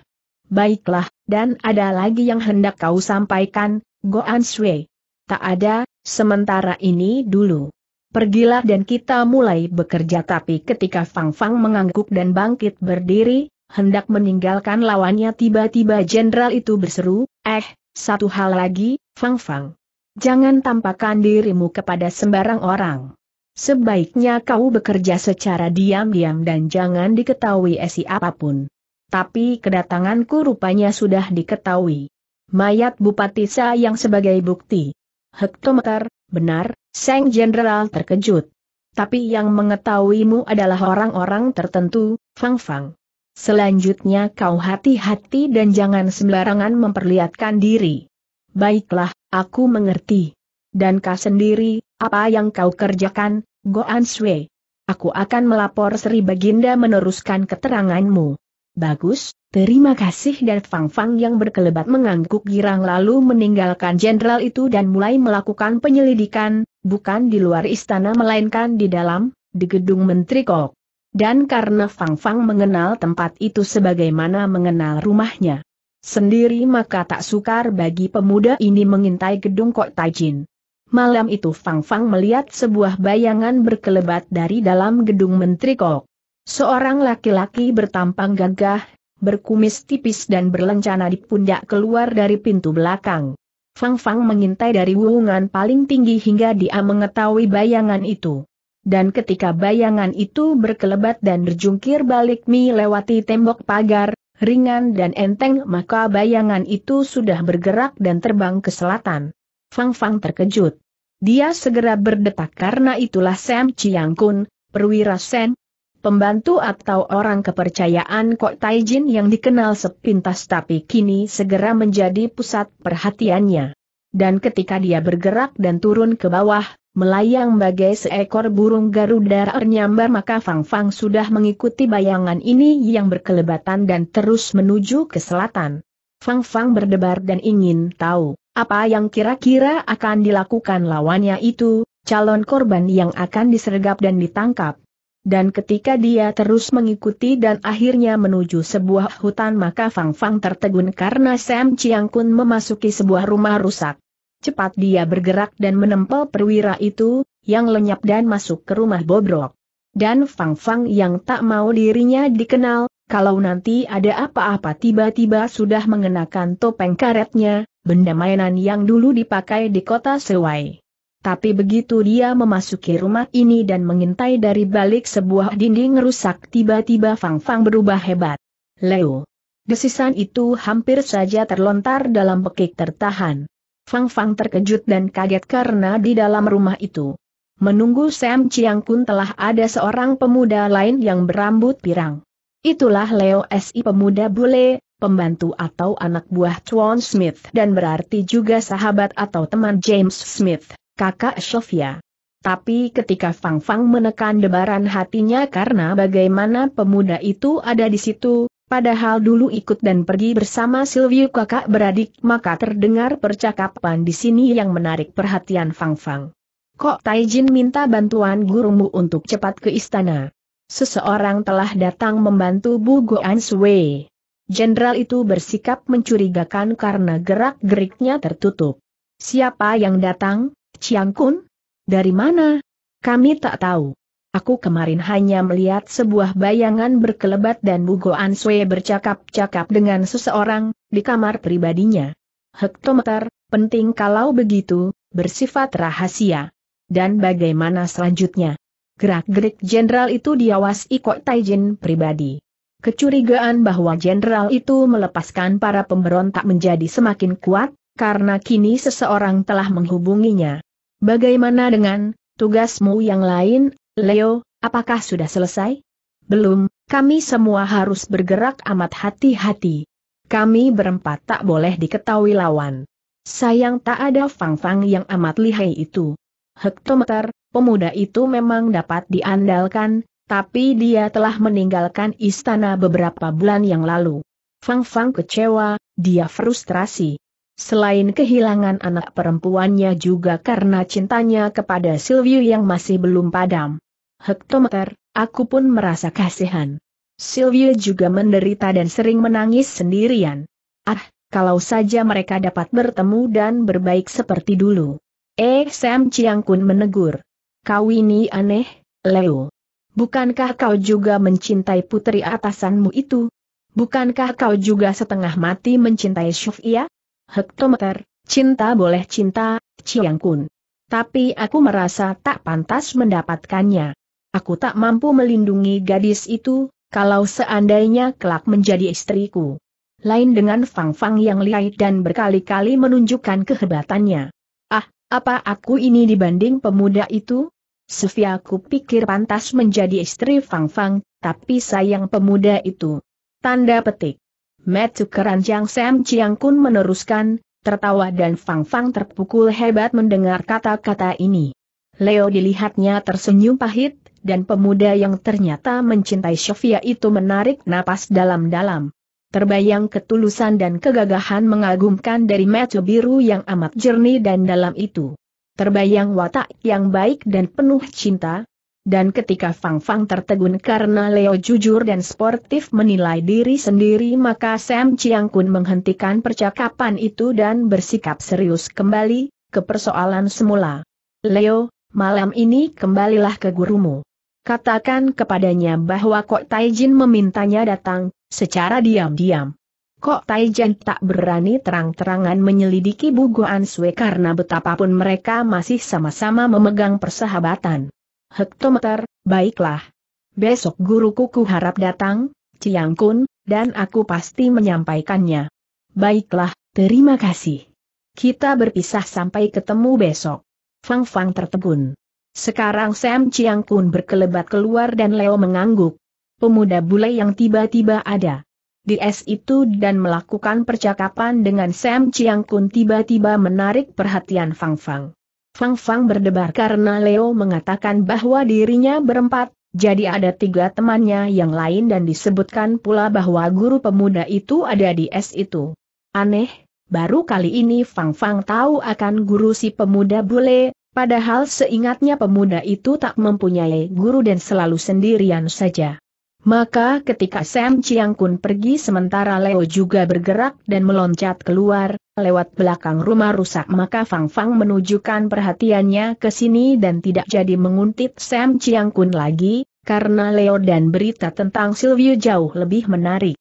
Baiklah, dan ada lagi yang hendak kau sampaikan, Goan Shui. Tak ada, sementara ini dulu pergilah dan kita mulai bekerja tapi ketika Fang Fang mengangguk dan bangkit berdiri, hendak meninggalkan lawannya tiba-tiba jenderal itu berseru, eh, satu hal lagi, Fang Fang. Jangan tampakkan dirimu kepada sembarang orang. Sebaiknya kau bekerja secara diam-diam dan jangan diketahui esi apapun. Tapi kedatanganku rupanya sudah diketahui. Mayat Bupati Sa yang sebagai bukti. Hektometer, Benar, Seng Jenderal terkejut. Tapi yang mengetahuimu adalah orang-orang tertentu, Fang Fang. Selanjutnya kau hati-hati dan jangan sembarangan memperlihatkan diri. Baiklah, aku mengerti. Dan kau sendiri, apa yang kau kerjakan, Goan Sui? Aku akan melapor Sri Baginda meneruskan keteranganmu. Bagus, Terima kasih dan Fang Fang yang berkelebat mengangguk girang lalu meninggalkan jenderal itu dan mulai melakukan penyelidikan, bukan di luar istana melainkan di dalam, di gedung Menteri Kok. Dan karena Fang Fang mengenal tempat itu sebagaimana mengenal rumahnya sendiri maka tak sukar bagi pemuda ini mengintai gedung Kok Taijin. Malam itu Fang Fang melihat sebuah bayangan berkelebat dari dalam gedung Menteri Kok. Seorang laki-laki bertampang gagah, berkumis tipis dan berlencana di pundak keluar dari pintu belakang. Fang Fang mengintai dari wuungan paling tinggi hingga dia mengetahui bayangan itu. Dan ketika bayangan itu berkelebat dan berjungkir balik mi lewati tembok pagar, ringan dan enteng maka bayangan itu sudah bergerak dan terbang ke selatan. Fang Fang terkejut. Dia segera berdetak karena itulah Sam Chiang Kun, perwira Sen, pembantu atau orang kepercayaan Kok Taijin yang dikenal sepintas tapi kini segera menjadi pusat perhatiannya. Dan ketika dia bergerak dan turun ke bawah, melayang bagai seekor burung Garuda nyambar maka Fang Fang sudah mengikuti bayangan ini yang berkelebatan dan terus menuju ke selatan. Fang Fang berdebar dan ingin tahu, apa yang kira-kira akan dilakukan lawannya itu, calon korban yang akan disergap dan ditangkap dan ketika dia terus mengikuti dan akhirnya menuju sebuah hutan maka Fang Fang tertegun karena Sam Chiang Kun memasuki sebuah rumah rusak. Cepat dia bergerak dan menempel perwira itu, yang lenyap dan masuk ke rumah bobrok. Dan Fang Fang yang tak mau dirinya dikenal, kalau nanti ada apa-apa tiba-tiba sudah mengenakan topeng karetnya, benda mainan yang dulu dipakai di kota Sewai. Tapi begitu dia memasuki rumah ini dan mengintai dari balik sebuah dinding rusak tiba-tiba Fang Fang berubah hebat. Leo. Desisan itu hampir saja terlontar dalam pekik tertahan. Fang Fang terkejut dan kaget karena di dalam rumah itu. Menunggu Sam Chiang Kun telah ada seorang pemuda lain yang berambut pirang. Itulah Leo S.I. pemuda bule, pembantu atau anak buah Tuan Smith dan berarti juga sahabat atau teman James Smith kakak Sofia. Tapi ketika Fang Fang menekan debaran hatinya karena bagaimana pemuda itu ada di situ, padahal dulu ikut dan pergi bersama Silvio kakak beradik, maka terdengar percakapan di sini yang menarik perhatian Fang Fang. Kok Taijin minta bantuan gurumu untuk cepat ke istana? Seseorang telah datang membantu Bu Goan Sui. Jenderal itu bersikap mencurigakan karena gerak-geriknya tertutup. Siapa yang datang? Chiang Kun? Dari mana? Kami tak tahu. Aku kemarin hanya melihat sebuah bayangan berkelebat dan Bugo Ansue bercakap-cakap dengan seseorang, di kamar pribadinya. Hektometer, penting kalau begitu, bersifat rahasia. Dan bagaimana selanjutnya? Gerak-gerik jenderal itu diawasi Kok Taijin pribadi. Kecurigaan bahwa jenderal itu melepaskan para pemberontak menjadi semakin kuat, karena kini seseorang telah menghubunginya. Bagaimana dengan tugasmu yang lain, Leo, apakah sudah selesai? Belum, kami semua harus bergerak amat hati-hati. Kami berempat tak boleh diketahui lawan. Sayang tak ada Fang-Fang yang amat lihai itu. Hektometer, pemuda itu memang dapat diandalkan, tapi dia telah meninggalkan istana beberapa bulan yang lalu. Fang-Fang kecewa, dia frustrasi. Selain kehilangan anak perempuannya juga karena cintanya kepada Silvio yang masih belum padam. Hektometer, aku pun merasa kasihan. Silvio juga menderita dan sering menangis sendirian. Ah, kalau saja mereka dapat bertemu dan berbaik seperti dulu. Eh Sam Ciangkun menegur. Kau ini aneh, Leo. Bukankah kau juga mencintai putri atasanmu itu? Bukankah kau juga setengah mati mencintai Shufia? hektometer, cinta boleh cinta, Chiang Kun. Tapi aku merasa tak pantas mendapatkannya. Aku tak mampu melindungi gadis itu, kalau seandainya kelak menjadi istriku. Lain dengan Fang Fang yang lihai dan berkali-kali menunjukkan kehebatannya. Ah, apa aku ini dibanding pemuda itu? Sofia kupikir pikir pantas menjadi istri Fang Fang, tapi sayang pemuda itu. Tanda petik. Metu keranjang Sam Chiang Kun meneruskan, tertawa dan Fang Fang terpukul hebat mendengar kata-kata ini. Leo dilihatnya tersenyum pahit, dan pemuda yang ternyata mencintai Sofia itu menarik napas dalam-dalam. Terbayang ketulusan dan kegagahan mengagumkan dari Metu biru yang amat jernih dan dalam itu. Terbayang watak yang baik dan penuh cinta, dan ketika Fang Fang tertegun karena Leo jujur dan sportif menilai diri sendiri maka Sam Chiang Kun menghentikan percakapan itu dan bersikap serius kembali, ke persoalan semula. Leo, malam ini kembalilah ke gurumu. Katakan kepadanya bahwa Kok Taijin memintanya datang, secara diam-diam. Kok Jin tak berani terang-terangan menyelidiki Guan Sui karena betapapun mereka masih sama-sama memegang persahabatan hektometer, baiklah. Besok guruku ku harap datang, Ciang Kun, dan aku pasti menyampaikannya. Baiklah, terima kasih. Kita berpisah sampai ketemu besok. Fang Fang tertegun. Sekarang Sam Ciang Kun berkelebat keluar dan Leo mengangguk. Pemuda bule yang tiba-tiba ada. Di es itu dan melakukan percakapan dengan Sam Ciang Kun tiba-tiba menarik perhatian Fang Fang. Fang Fang berdebar karena Leo mengatakan bahwa dirinya berempat, jadi ada tiga temannya yang lain dan disebutkan pula bahwa guru pemuda itu ada di es itu. Aneh, baru kali ini Fang Fang tahu akan guru si pemuda bule, padahal seingatnya pemuda itu tak mempunyai guru dan selalu sendirian saja. Maka ketika Sam Chiang Kun pergi sementara Leo juga bergerak dan meloncat keluar, lewat belakang rumah rusak maka Fang Fang menunjukkan perhatiannya ke sini dan tidak jadi menguntit Sam Chiang Kun lagi, karena Leo dan berita tentang Silvio jauh lebih menarik.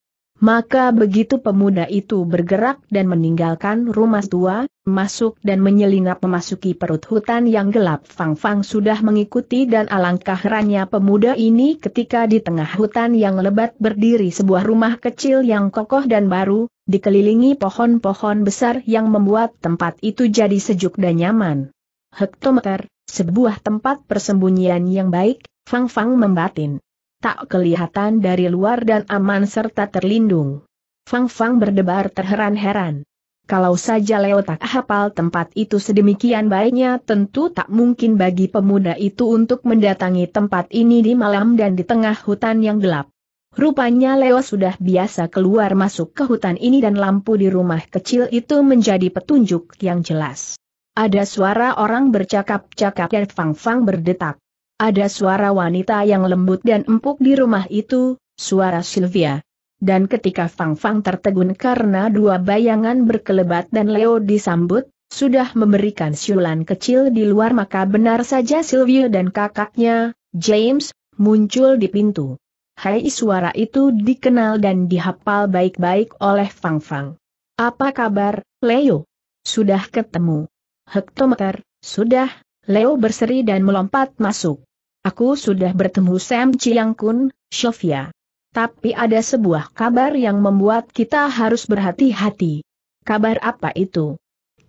Maka begitu pemuda itu bergerak dan meninggalkan rumah tua, masuk dan menyelinap memasuki perut hutan yang gelap Fang Fang sudah mengikuti dan alangkah herannya pemuda ini ketika di tengah hutan yang lebat berdiri sebuah rumah kecil yang kokoh dan baru, dikelilingi pohon-pohon besar yang membuat tempat itu jadi sejuk dan nyaman. Hektometer, sebuah tempat persembunyian yang baik, Fang Fang membatin tak kelihatan dari luar dan aman serta terlindung. Fang Fang berdebar terheran-heran. Kalau saja Leo tak hafal tempat itu sedemikian baiknya tentu tak mungkin bagi pemuda itu untuk mendatangi tempat ini di malam dan di tengah hutan yang gelap. Rupanya Leo sudah biasa keluar masuk ke hutan ini dan lampu di rumah kecil itu menjadi petunjuk yang jelas. Ada suara orang bercakap-cakap dan fang-fang berdetak. Ada suara wanita yang lembut dan empuk di rumah itu, suara Sylvia. Dan ketika Fang Fang tertegun karena dua bayangan berkelebat dan Leo disambut, sudah memberikan siulan kecil di luar maka benar saja Sylvia dan kakaknya, James, muncul di pintu. Hai suara itu dikenal dan dihafal baik-baik oleh Fang Fang. Apa kabar, Leo? Sudah ketemu. Hektometer, sudah, Leo berseri dan melompat masuk. Aku sudah bertemu Sam Chiang Kun, Sofia. Tapi ada sebuah kabar yang membuat kita harus berhati-hati. Kabar apa itu?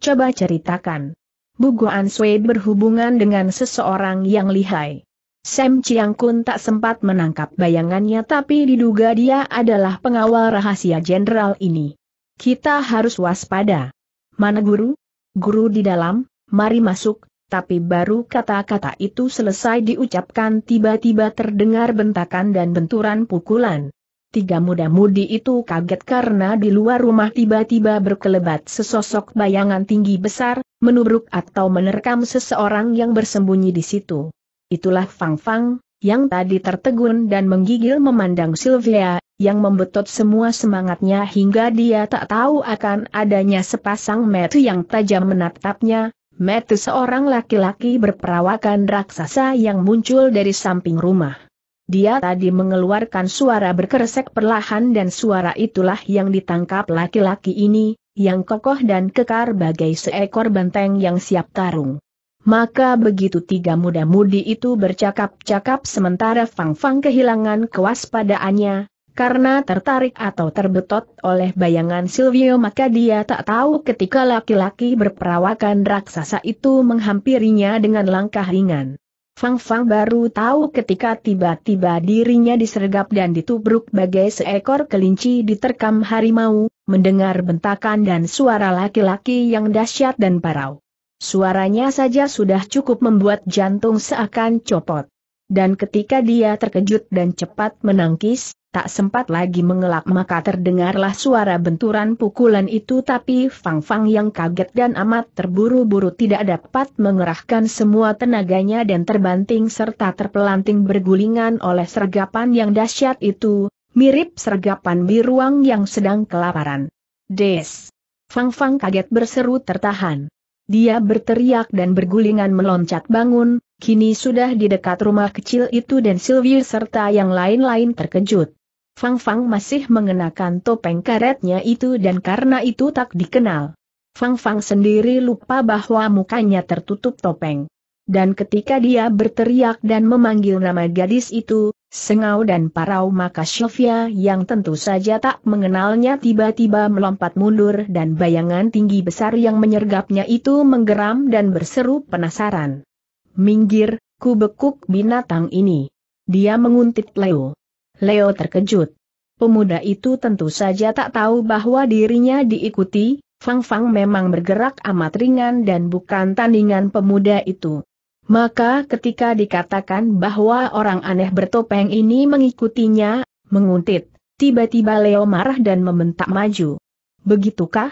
Coba ceritakan. Guan Sui berhubungan dengan seseorang yang lihai. Sam Chiang Kun tak sempat menangkap bayangannya tapi diduga dia adalah pengawal rahasia jenderal ini. Kita harus waspada. Mana guru? Guru di dalam, mari masuk, tapi baru kata-kata itu selesai diucapkan tiba-tiba terdengar bentakan dan benturan pukulan. Tiga muda-mudi itu kaget karena di luar rumah tiba-tiba berkelebat sesosok bayangan tinggi besar, menubruk atau menerkam seseorang yang bersembunyi di situ. Itulah Fang Fang, yang tadi tertegun dan menggigil memandang Sylvia, yang membetot semua semangatnya hingga dia tak tahu akan adanya sepasang mata yang tajam menatapnya, mereka seorang laki-laki berperawakan raksasa yang muncul dari samping rumah. Dia tadi mengeluarkan suara berkeresek perlahan dan suara itulah yang ditangkap laki-laki ini, yang kokoh dan kekar bagai seekor benteng yang siap tarung. Maka begitu tiga muda-mudi itu bercakap-cakap sementara Fang Fang kehilangan kewaspadaannya, karena tertarik atau terbetot oleh bayangan Silvio maka dia tak tahu ketika laki-laki berperawakan raksasa itu menghampirinya dengan langkah ringan. Fang Fang baru tahu ketika tiba-tiba dirinya disergap dan ditubruk bagai seekor kelinci diterkam harimau, mendengar bentakan dan suara laki-laki yang dahsyat dan parau. Suaranya saja sudah cukup membuat jantung seakan copot. Dan ketika dia terkejut dan cepat menangkis, tak sempat lagi mengelak maka terdengarlah suara benturan pukulan itu tapi Fang Fang yang kaget dan amat terburu-buru tidak dapat mengerahkan semua tenaganya dan terbanting serta terpelanting bergulingan oleh sergapan yang dahsyat itu, mirip sergapan biruang yang sedang kelaparan. Des! Fang Fang kaget berseru tertahan. Dia berteriak dan bergulingan meloncat bangun, Kini sudah di dekat rumah kecil itu dan Sylvie serta yang lain-lain terkejut. Fang Fang masih mengenakan topeng karetnya itu dan karena itu tak dikenal. Fang Fang sendiri lupa bahwa mukanya tertutup topeng. Dan ketika dia berteriak dan memanggil nama gadis itu, Sengau dan Parau maka Sylvia yang tentu saja tak mengenalnya tiba-tiba melompat mundur dan bayangan tinggi besar yang menyergapnya itu menggeram dan berseru penasaran minggir, ku bekuk binatang ini. Dia menguntit Leo. Leo terkejut. Pemuda itu tentu saja tak tahu bahwa dirinya diikuti, Fang Fang memang bergerak amat ringan dan bukan tandingan pemuda itu. Maka ketika dikatakan bahwa orang aneh bertopeng ini mengikutinya, menguntit, tiba-tiba Leo marah dan membentak maju. Begitukah?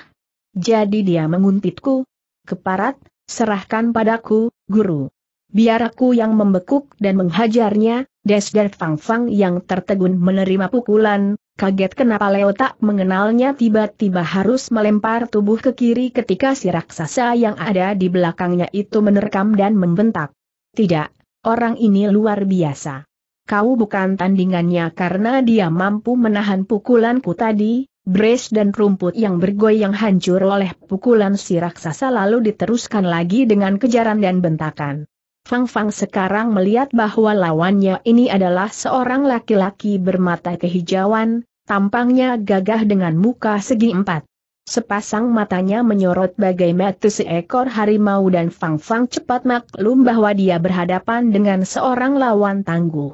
Jadi dia menguntitku? Keparat, serahkan padaku, guru. Biar aku yang membekuk dan menghajarnya, Desdar Fang Fang yang tertegun menerima pukulan, kaget kenapa Leo tak mengenalnya tiba-tiba harus melempar tubuh ke kiri ketika si raksasa yang ada di belakangnya itu menerkam dan membentak. Tidak, orang ini luar biasa. Kau bukan tandingannya karena dia mampu menahan pukulanku tadi, Brace dan rumput yang bergoyang hancur oleh pukulan si raksasa lalu diteruskan lagi dengan kejaran dan bentakan. Fang Fang sekarang melihat bahwa lawannya ini adalah seorang laki-laki bermata kehijauan, tampangnya gagah dengan muka segi empat. Sepasang matanya menyorot bagai mata seekor harimau dan Fang Fang cepat maklum bahwa dia berhadapan dengan seorang lawan tangguh.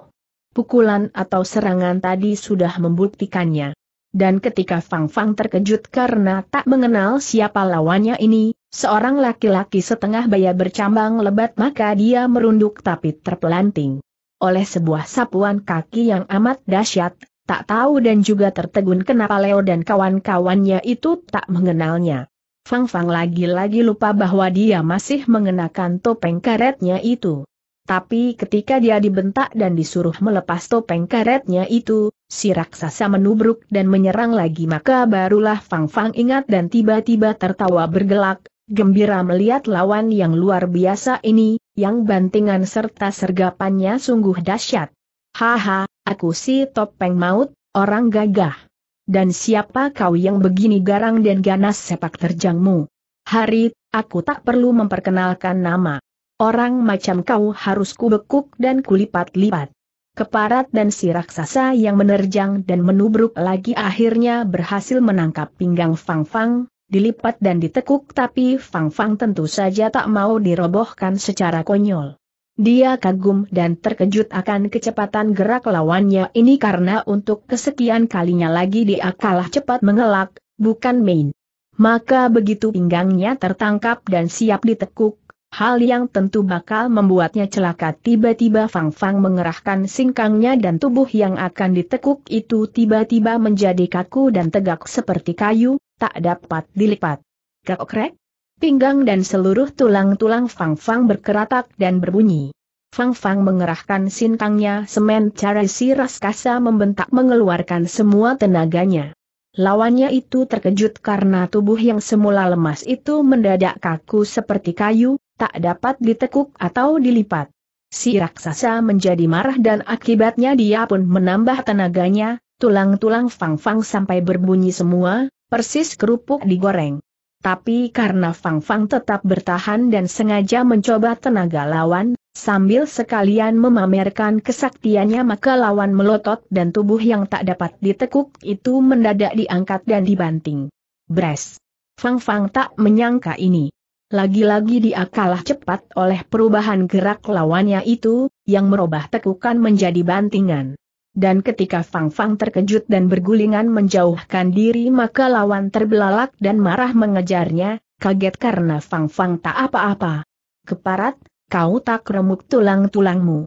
Pukulan atau serangan tadi sudah membuktikannya. Dan ketika Fang Fang terkejut karena tak mengenal siapa lawannya ini, seorang laki-laki setengah baya bercambang lebat maka dia merunduk tapi terpelanting. Oleh sebuah sapuan kaki yang amat dahsyat, tak tahu dan juga tertegun kenapa Leo dan kawan-kawannya itu tak mengenalnya. Fang Fang lagi-lagi lupa bahwa dia masih mengenakan topeng karetnya itu. Tapi ketika dia dibentak dan disuruh melepas topeng karetnya itu, si raksasa menubruk dan menyerang lagi maka barulah Fang Fang ingat dan tiba-tiba tertawa bergelak, gembira melihat lawan yang luar biasa ini, yang bantingan serta sergapannya sungguh dahsyat. Haha, aku si topeng maut, orang gagah. Dan siapa kau yang begini garang dan ganas sepak terjangmu? Hari, aku tak perlu memperkenalkan nama. Orang macam kau harus kubekuk dan kulipat-lipat. Keparat dan si raksasa yang menerjang dan menubruk lagi akhirnya berhasil menangkap pinggang Fang Fang, dilipat dan ditekuk tapi Fang Fang tentu saja tak mau dirobohkan secara konyol. Dia kagum dan terkejut akan kecepatan gerak lawannya ini karena untuk kesekian kalinya lagi dia kalah cepat mengelak, bukan main. Maka begitu pinggangnya tertangkap dan siap ditekuk, Hal yang tentu bakal membuatnya celaka tiba-tiba Fang Fang mengerahkan singkangnya dan tubuh yang akan ditekuk itu tiba-tiba menjadi kaku dan tegak seperti kayu, tak dapat dilipat. Kekrek, Pinggang dan seluruh tulang-tulang Fang Fang berkeratak dan berbunyi. Fang Fang mengerahkan singkangnya semen cara si raskasa membentak mengeluarkan semua tenaganya. Lawannya itu terkejut karena tubuh yang semula lemas itu mendadak kaku seperti kayu, tak dapat ditekuk atau dilipat. Si raksasa menjadi marah dan akibatnya dia pun menambah tenaganya, tulang-tulang Fang-Fang sampai berbunyi semua, persis kerupuk digoreng. Tapi karena Fang-Fang tetap bertahan dan sengaja mencoba tenaga lawan, sambil sekalian memamerkan kesaktiannya maka lawan melotot dan tubuh yang tak dapat ditekuk itu mendadak diangkat dan dibanting. Bres! Fang-Fang tak menyangka ini. Lagi-lagi diakalah cepat oleh perubahan gerak lawannya itu, yang merubah tekukan menjadi bantingan. Dan ketika Fang Fang terkejut dan bergulingan menjauhkan diri maka lawan terbelalak dan marah mengejarnya, kaget karena Fang Fang tak apa-apa. Keparat, kau tak remuk tulang-tulangmu.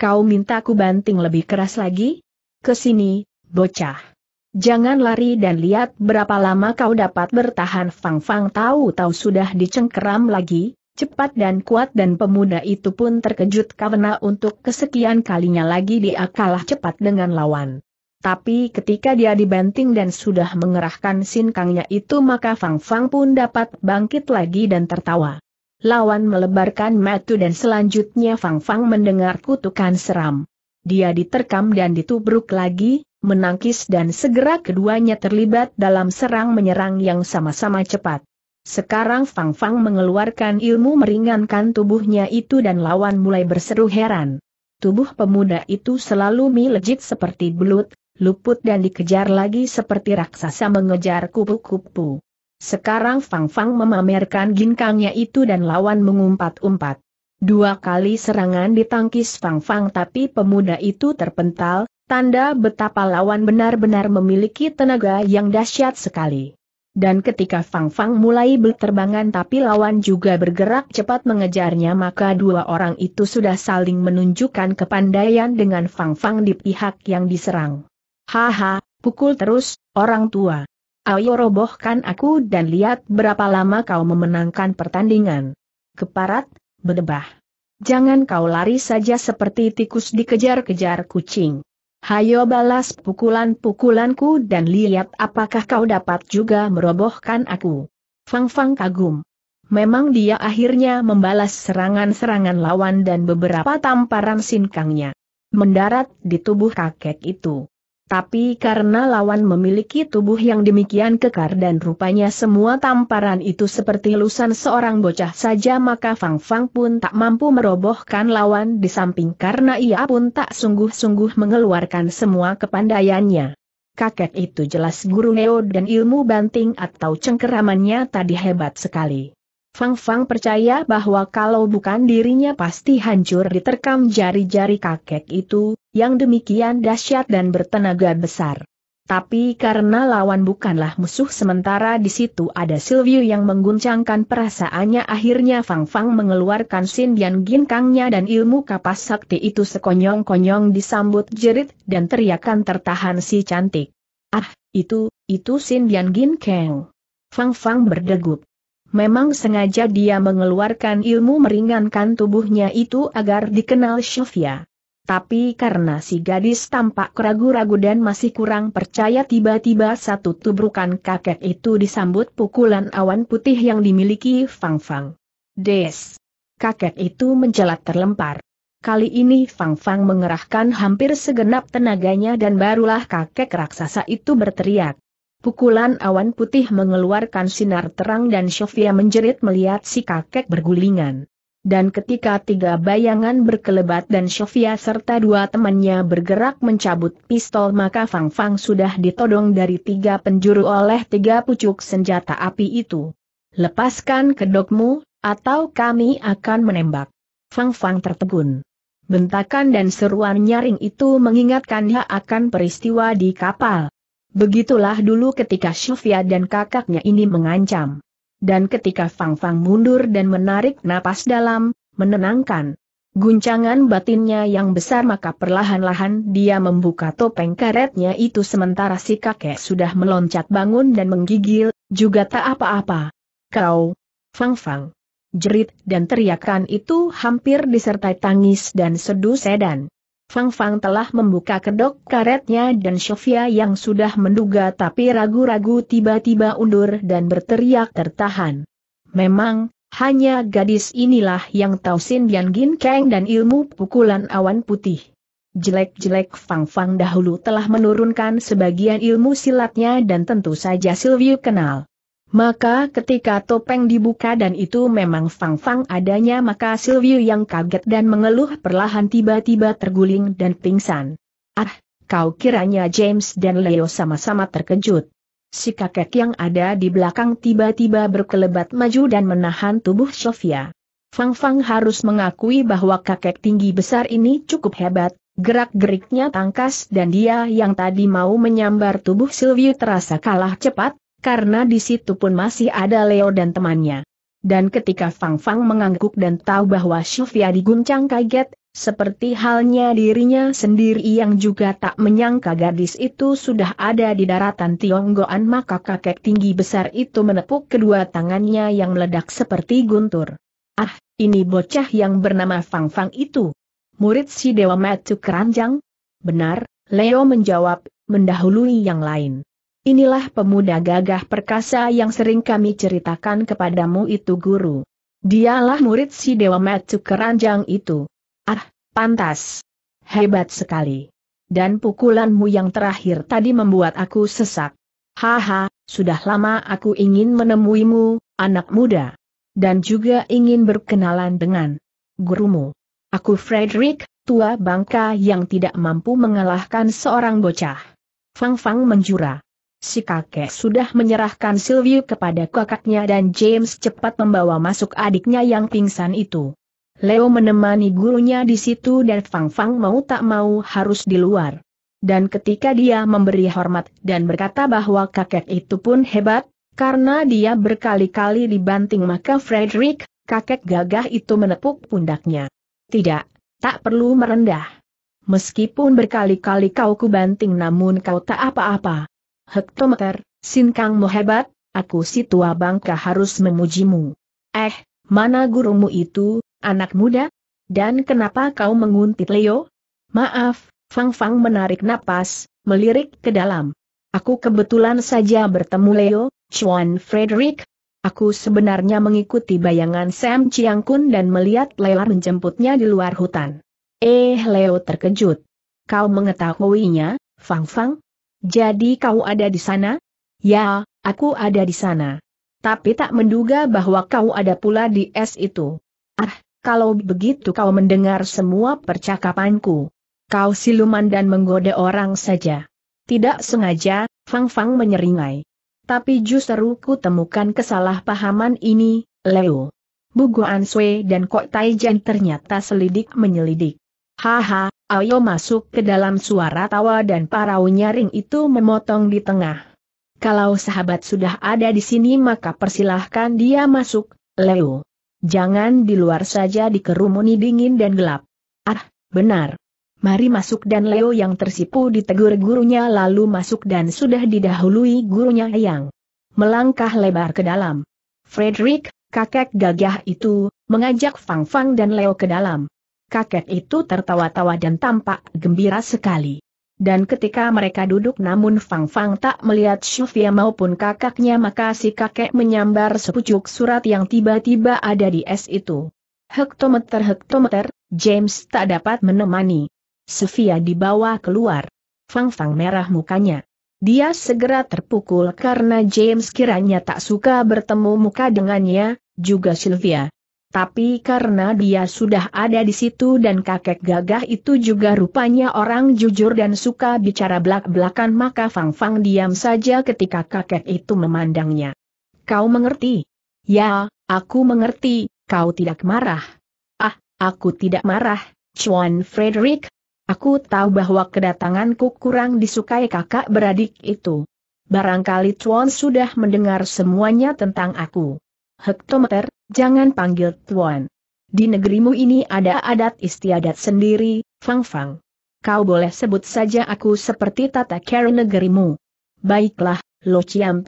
Kau minta ku banting lebih keras lagi? Kesini, bocah. Jangan lari dan lihat berapa lama kau dapat bertahan Fang Fang tahu-tahu sudah dicengkeram lagi, cepat dan kuat dan pemuda itu pun terkejut karena untuk kesekian kalinya lagi dia kalah cepat dengan lawan. Tapi ketika dia dibanting dan sudah mengerahkan sinkangnya itu maka Fang Fang pun dapat bangkit lagi dan tertawa. Lawan melebarkan matu dan selanjutnya Fang Fang mendengar kutukan seram dia diterkam dan ditubruk lagi, menangkis dan segera keduanya terlibat dalam serang-menyerang yang sama-sama cepat. Sekarang Fang Fang mengeluarkan ilmu meringankan tubuhnya itu dan lawan mulai berseru heran. Tubuh pemuda itu selalu melejit seperti belut, luput dan dikejar lagi seperti raksasa mengejar kupu-kupu. Sekarang Fang Fang memamerkan ginkangnya itu dan lawan mengumpat-umpat. Dua kali serangan ditangkis Fang Fang tapi pemuda itu terpental, tanda betapa lawan benar-benar memiliki tenaga yang dahsyat sekali. Dan ketika Fang Fang mulai berterbangan tapi lawan juga bergerak cepat mengejarnya maka dua orang itu sudah saling menunjukkan kepandaian dengan Fang Fang di pihak yang diserang. Haha, pukul terus, orang tua. Ayo robohkan aku dan lihat berapa lama kau memenangkan pertandingan. Keparat, berdebah. Jangan kau lari saja seperti tikus dikejar-kejar kucing. Hayo balas pukulan-pukulanku dan lihat apakah kau dapat juga merobohkan aku. Fang Fang kagum. Memang dia akhirnya membalas serangan-serangan lawan dan beberapa tamparan sinkangnya. Mendarat di tubuh kakek itu. Tapi karena lawan memiliki tubuh yang demikian kekar dan rupanya semua tamparan itu seperti lusan seorang bocah saja maka Fang Fang pun tak mampu merobohkan lawan di samping karena ia pun tak sungguh-sungguh mengeluarkan semua kepandaiannya. Kakek itu jelas guru Neo dan ilmu banting atau cengkeramannya tadi hebat sekali. Fang Fang percaya bahwa kalau bukan dirinya pasti hancur diterkam jari-jari kakek itu, yang demikian dahsyat dan bertenaga besar. Tapi karena lawan bukanlah musuh sementara di situ ada Silvio yang mengguncangkan perasaannya akhirnya Fang Fang mengeluarkan Sin Bian Ginkangnya dan ilmu kapas sakti itu sekonyong-konyong disambut jerit dan teriakan tertahan si cantik. Ah, itu, itu Sin Bian Ginkang. Fang Fang berdegup. Memang sengaja dia mengeluarkan ilmu meringankan tubuhnya itu agar dikenal Sofia. Tapi karena si gadis tampak ragu-ragu dan masih kurang percaya tiba-tiba satu tubrukan kakek itu disambut pukulan awan putih yang dimiliki Fang Fang. Des! Kakek itu menjelat terlempar. Kali ini Fang Fang mengerahkan hampir segenap tenaganya dan barulah kakek raksasa itu berteriak. Pukulan awan putih mengeluarkan sinar terang dan Sofia menjerit melihat si kakek bergulingan. Dan ketika tiga bayangan berkelebat dan Sofia serta dua temannya bergerak mencabut pistol maka Fang Fang sudah ditodong dari tiga penjuru oleh tiga pucuk senjata api itu. Lepaskan kedokmu, atau kami akan menembak. Fang Fang tertegun. Bentakan dan seruan nyaring itu mengingatkannya akan peristiwa di kapal. Begitulah dulu ketika Shufia dan kakaknya ini mengancam. Dan ketika Fang Fang mundur dan menarik napas dalam, menenangkan guncangan batinnya yang besar maka perlahan-lahan dia membuka topeng karetnya itu sementara si kakek sudah meloncat bangun dan menggigil, juga tak apa-apa. Kau, Fang Fang. Jerit dan teriakan itu hampir disertai tangis dan sedu sedan. Fang Fang telah membuka kedok karetnya dan Sofia yang sudah menduga tapi ragu-ragu tiba-tiba undur dan berteriak tertahan. Memang, hanya gadis inilah yang tahu Sin Bian Gin Kang dan ilmu pukulan awan putih. Jelek-jelek Fang Fang dahulu telah menurunkan sebagian ilmu silatnya dan tentu saja Silviu kenal. Maka ketika topeng dibuka dan itu memang fang-fang adanya maka Silvio yang kaget dan mengeluh perlahan tiba-tiba terguling dan pingsan. Ah, kau kiranya James dan Leo sama-sama terkejut. Si kakek yang ada di belakang tiba-tiba berkelebat maju dan menahan tubuh Sofia. Fang Fang harus mengakui bahwa kakek tinggi besar ini cukup hebat, gerak-geriknya tangkas dan dia yang tadi mau menyambar tubuh Silvio terasa kalah cepat, karena di situ pun masih ada Leo dan temannya. Dan ketika Fang Fang mengangguk dan tahu bahwa Sylvia diguncang kaget, seperti halnya dirinya sendiri yang juga tak menyangka gadis itu sudah ada di daratan Tionggoan maka kakek tinggi besar itu menepuk kedua tangannya yang meledak seperti guntur. Ah, ini bocah yang bernama Fang Fang itu. Murid si Dewa Metu Keranjang? Benar, Leo menjawab, mendahului yang lain. Inilah pemuda gagah perkasa yang sering kami ceritakan kepadamu itu guru. Dialah murid si Dewa Matsu keranjang itu. Ah, pantas. Hebat sekali. Dan pukulanmu yang terakhir tadi membuat aku sesak. Haha, sudah lama aku ingin menemuimu, anak muda. Dan juga ingin berkenalan dengan gurumu. Aku Frederick, tua bangka yang tidak mampu mengalahkan seorang bocah. Fang Fang menjura. Si kakek sudah menyerahkan Sylvie kepada kakaknya dan James cepat membawa masuk adiknya yang pingsan itu. Leo menemani gurunya di situ dan Fang Fang mau tak mau harus di luar. Dan ketika dia memberi hormat dan berkata bahwa kakek itu pun hebat, karena dia berkali-kali dibanting maka Frederick, kakek gagah itu menepuk pundaknya. Tidak, tak perlu merendah. Meskipun berkali-kali kau kubanting namun kau tak apa-apa hektometer, Sin Kang hebat, aku si tua bangka harus memujimu. Eh, mana gurumu itu, anak muda? Dan kenapa kau menguntit Leo? Maaf, Fang Fang menarik napas, melirik ke dalam. Aku kebetulan saja bertemu Leo, Chuan Frederick. Aku sebenarnya mengikuti bayangan Sam Kun dan melihat Leo menjemputnya di luar hutan. Eh Leo terkejut. Kau mengetahuinya, Fang Fang? Jadi kau ada di sana? Ya, aku ada di sana. Tapi tak menduga bahwa kau ada pula di es itu. Ah, kalau begitu kau mendengar semua percakapanku. Kau siluman dan menggoda orang saja. Tidak sengaja, Fang Fang menyeringai. Tapi justru ku temukan kesalahpahaman ini, Leo. Bu Guan Sui dan Kok Tai Jen ternyata selidik menyelidik. Haha, Ayo masuk ke dalam suara tawa dan parau nyaring itu memotong di tengah. Kalau sahabat sudah ada di sini maka persilahkan dia masuk, Leo. Jangan di luar saja dikerumuni dingin dan gelap. Ah, benar. Mari masuk dan Leo yang tersipu ditegur gurunya lalu masuk dan sudah didahului gurunya yang melangkah lebar ke dalam. Frederick, kakek gagah itu, mengajak Fang Fang dan Leo ke dalam kakek itu tertawa-tawa dan tampak gembira sekali. Dan ketika mereka duduk namun Fang Fang tak melihat Shufia maupun kakaknya maka si kakek menyambar sepucuk surat yang tiba-tiba ada di es itu. Hektometer-hektometer, James tak dapat menemani. Sofia dibawa keluar. Fang Fang merah mukanya. Dia segera terpukul karena James kiranya tak suka bertemu muka dengannya, juga Sylvia. Tapi karena dia sudah ada di situ dan kakek gagah itu juga rupanya orang jujur dan suka bicara belak-belakan maka Fang Fang diam saja ketika kakek itu memandangnya. Kau mengerti? Ya, aku mengerti, kau tidak marah. Ah, aku tidak marah, Chuan Frederick. Aku tahu bahwa kedatanganku kurang disukai kakak beradik itu. Barangkali Chuan sudah mendengar semuanya tentang aku. Hektometer, jangan panggil Tuan. Di negerimu ini ada adat istiadat sendiri, Fang Fang. Kau boleh sebut saja aku seperti tata cara negerimu. Baiklah, Lo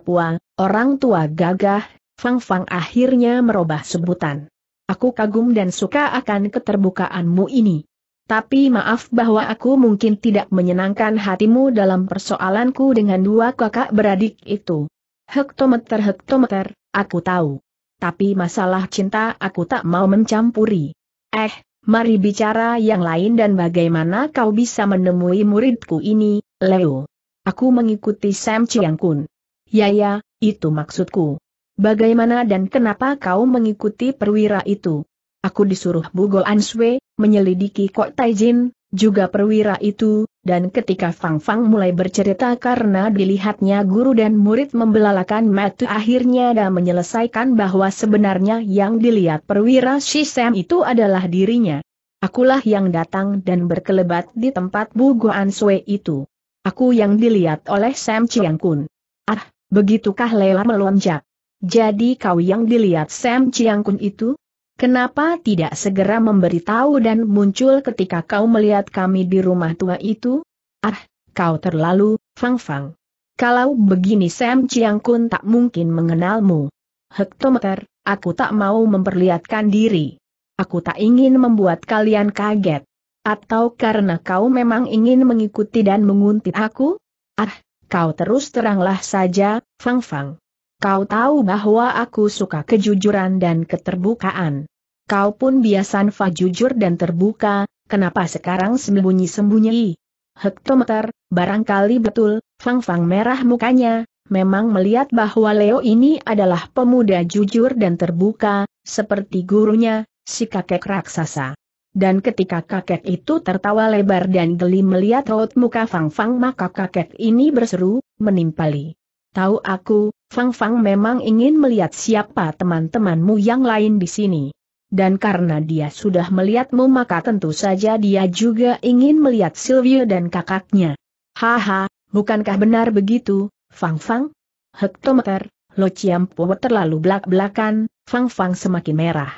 Pua, orang tua gagah, Fang Fang akhirnya merubah sebutan. Aku kagum dan suka akan keterbukaanmu ini. Tapi maaf bahwa aku mungkin tidak menyenangkan hatimu dalam persoalanku dengan dua kakak beradik itu. Hektometer-hektometer, aku tahu tapi masalah cinta aku tak mau mencampuri. Eh, mari bicara yang lain dan bagaimana kau bisa menemui muridku ini, Leo. Aku mengikuti Sam Chiang Kun. Ya ya, itu maksudku. Bagaimana dan kenapa kau mengikuti perwira itu? Aku disuruh Bugo Answe, menyelidiki Kok Jin juga perwira itu, dan ketika Fang Fang mulai bercerita karena dilihatnya guru dan murid membelalakan mata akhirnya dia menyelesaikan bahwa sebenarnya yang dilihat perwira Shisem itu adalah dirinya. Akulah yang datang dan berkelebat di tempat Bu Guan Sui itu. Aku yang dilihat oleh Sam Chiang Kun. Ah, begitukah Lela melonjak. Jadi kau yang dilihat Sam Chiang Kun itu? Kenapa tidak segera memberitahu dan muncul ketika kau melihat kami di rumah tua itu? Ah, kau terlalu, Fang Fang. Kalau begini Sam Chiang Kun tak mungkin mengenalmu. Hektometer, aku tak mau memperlihatkan diri. Aku tak ingin membuat kalian kaget. Atau karena kau memang ingin mengikuti dan menguntit aku? Ah, kau terus teranglah saja, Fang Fang. Kau tahu bahwa aku suka kejujuran dan keterbukaan. Kau pun biasan jujur dan terbuka, kenapa sekarang sembunyi-sembunyi? Hektometer, barangkali betul, Fang Fang merah mukanya, memang melihat bahwa Leo ini adalah pemuda jujur dan terbuka, seperti gurunya, si kakek raksasa. Dan ketika kakek itu tertawa lebar dan geli melihat raut muka Fang Fang maka kakek ini berseru, menimpali. Tahu aku, Fang Fang memang ingin melihat siapa teman-temanmu yang lain di sini. Dan karena dia sudah melihatmu maka tentu saja dia juga ingin melihat Sylvia dan kakaknya. Haha, bukankah benar begitu, Fang Fang? Hektometer, Lo Chiampo terlalu belak-belakan, Fang Fang semakin merah.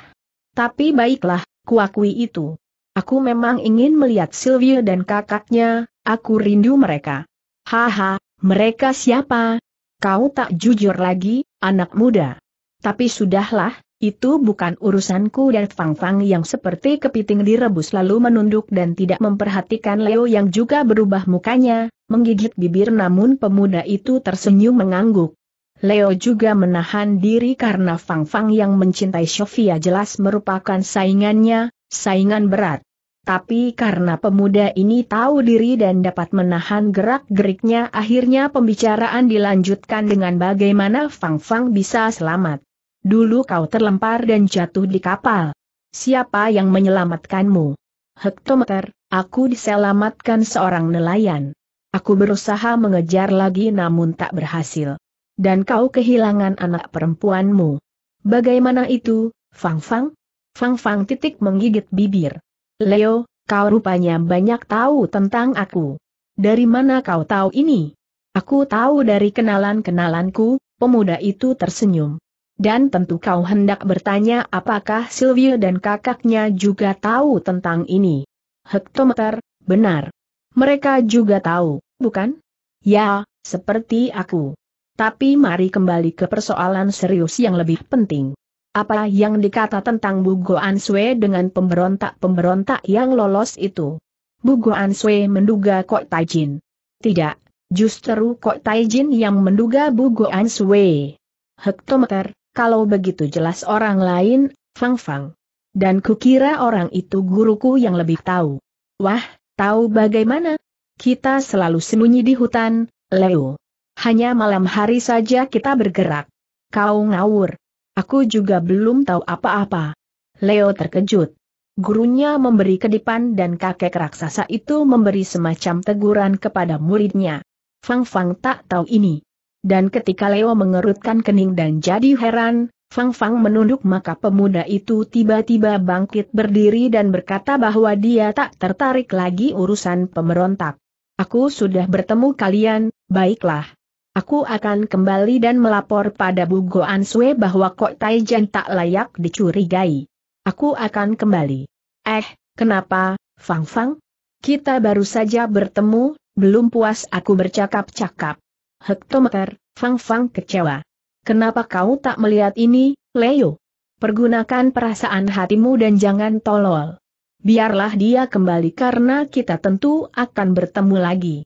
Tapi baiklah, kuakui itu. Aku memang ingin melihat Sylvia dan kakaknya, aku rindu mereka. Haha, mereka siapa, Kau tak jujur lagi, anak muda. Tapi sudahlah, itu bukan urusanku dan Fang Fang yang seperti kepiting direbus lalu menunduk dan tidak memperhatikan Leo yang juga berubah mukanya, menggigit bibir namun pemuda itu tersenyum mengangguk. Leo juga menahan diri karena Fang Fang yang mencintai Sofia jelas merupakan saingannya, saingan berat. Tapi karena pemuda ini tahu diri dan dapat menahan gerak-geriknya akhirnya pembicaraan dilanjutkan dengan bagaimana Fang Fang bisa selamat. Dulu kau terlempar dan jatuh di kapal. Siapa yang menyelamatkanmu? Hektometer, aku diselamatkan seorang nelayan. Aku berusaha mengejar lagi namun tak berhasil. Dan kau kehilangan anak perempuanmu. Bagaimana itu, Fang Fang? Fang Fang titik menggigit bibir. Leo, kau rupanya banyak tahu tentang aku. Dari mana kau tahu ini? Aku tahu dari kenalan-kenalanku, pemuda itu tersenyum. Dan tentu kau hendak bertanya apakah Silvio dan kakaknya juga tahu tentang ini. Hektometer, benar. Mereka juga tahu, bukan? Ya, seperti aku. Tapi mari kembali ke persoalan serius yang lebih penting. Apa yang dikata tentang Bugo Sui dengan pemberontak-pemberontak yang lolos itu? Bugo Sui menduga Kok Taijin. Tidak, justru Kok Taijin yang menduga Bugo Sui. Hektometer, kalau begitu jelas orang lain, Fang Fang. Dan kukira orang itu guruku yang lebih tahu. Wah, tahu bagaimana? Kita selalu sembunyi di hutan, Leo. Hanya malam hari saja kita bergerak. Kau ngawur. Aku juga belum tahu apa-apa. Leo terkejut. Gurunya memberi kedipan dan kakek raksasa itu memberi semacam teguran kepada muridnya. Fang Fang tak tahu ini. Dan ketika Leo mengerutkan kening dan jadi heran, Fang Fang menunduk maka pemuda itu tiba-tiba bangkit berdiri dan berkata bahwa dia tak tertarik lagi urusan pemberontak. Aku sudah bertemu kalian, baiklah, Aku akan kembali dan melapor pada Bu Goan Sue bahwa Kok Taijan tak layak dicurigai. Aku akan kembali. Eh, kenapa, Fang Fang? Kita baru saja bertemu, belum puas aku bercakap-cakap. Hektometer, Fang Fang kecewa. Kenapa kau tak melihat ini, Leo? Pergunakan perasaan hatimu dan jangan tolol. Biarlah dia kembali karena kita tentu akan bertemu lagi.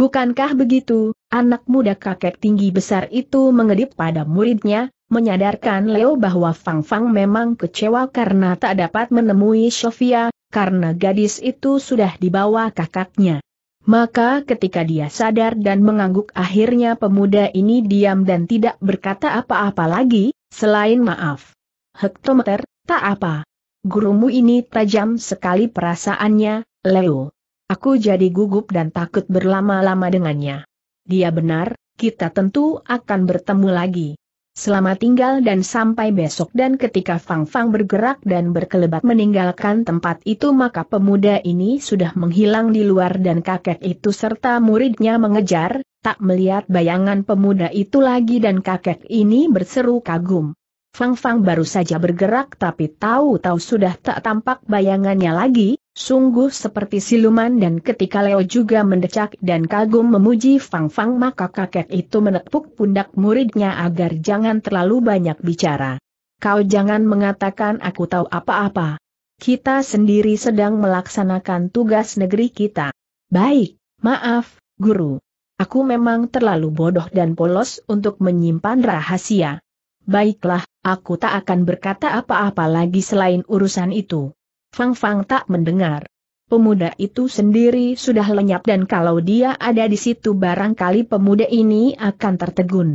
Bukankah begitu, anak muda kakek tinggi besar itu mengedip pada muridnya, menyadarkan Leo bahwa Fang Fang memang kecewa karena tak dapat menemui Sofia, karena gadis itu sudah dibawa kakaknya. Maka ketika dia sadar dan mengangguk akhirnya pemuda ini diam dan tidak berkata apa-apa lagi, selain maaf. Hektometer, tak apa. Gurumu ini tajam sekali perasaannya, Leo. Aku jadi gugup dan takut berlama-lama dengannya. Dia benar, kita tentu akan bertemu lagi. Selama tinggal dan sampai besok dan ketika Fang Fang bergerak dan berkelebat meninggalkan tempat itu maka pemuda ini sudah menghilang di luar dan kakek itu serta muridnya mengejar, tak melihat bayangan pemuda itu lagi dan kakek ini berseru kagum. Fang Fang baru saja bergerak tapi tahu-tahu sudah tak tampak bayangannya lagi, Sungguh seperti siluman dan ketika Leo juga mendecak dan kagum memuji Fang Fang maka kakek itu menepuk pundak muridnya agar jangan terlalu banyak bicara. Kau jangan mengatakan aku tahu apa-apa. Kita sendiri sedang melaksanakan tugas negeri kita. Baik, maaf, guru. Aku memang terlalu bodoh dan polos untuk menyimpan rahasia. Baiklah, aku tak akan berkata apa-apa lagi selain urusan itu. Fang Fang tak mendengar. Pemuda itu sendiri sudah lenyap dan kalau dia ada di situ barangkali pemuda ini akan tertegun.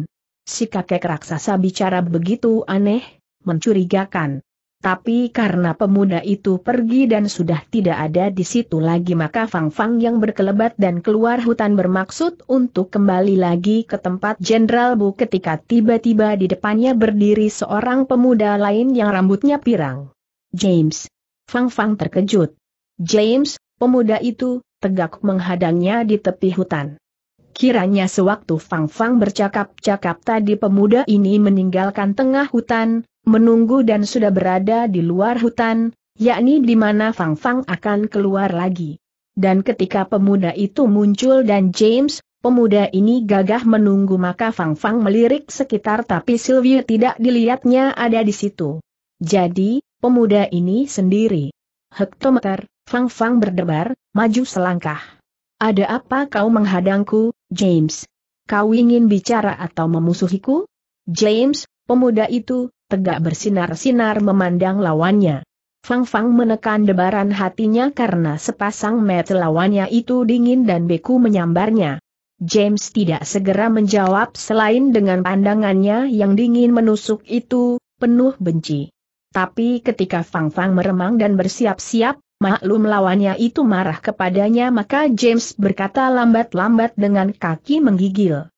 Si kakek raksasa bicara begitu aneh, mencurigakan. Tapi karena pemuda itu pergi dan sudah tidak ada di situ lagi maka Fang Fang yang berkelebat dan keluar hutan bermaksud untuk kembali lagi ke tempat Jenderal Bu ketika tiba-tiba di depannya berdiri seorang pemuda lain yang rambutnya pirang. James, Fang Fang terkejut. James, pemuda itu, tegak menghadangnya di tepi hutan. Kiranya sewaktu Fang Fang bercakap-cakap tadi pemuda ini meninggalkan tengah hutan, menunggu dan sudah berada di luar hutan, yakni di mana Fang Fang akan keluar lagi. Dan ketika pemuda itu muncul dan James, pemuda ini gagah menunggu maka Fang Fang melirik sekitar tapi Sylvia tidak dilihatnya ada di situ. Jadi, pemuda ini sendiri. Hektometer, Fang Fang berdebar, maju selangkah. Ada apa kau menghadangku, James? Kau ingin bicara atau memusuhiku? James, pemuda itu, tegak bersinar-sinar memandang lawannya. Fang Fang menekan debaran hatinya karena sepasang mata lawannya itu dingin dan beku menyambarnya. James tidak segera menjawab selain dengan pandangannya yang dingin menusuk itu, penuh benci. Tapi ketika Fang Fang meremang dan bersiap-siap, maklum lawannya itu marah kepadanya maka James berkata lambat-lambat dengan kaki menggigil.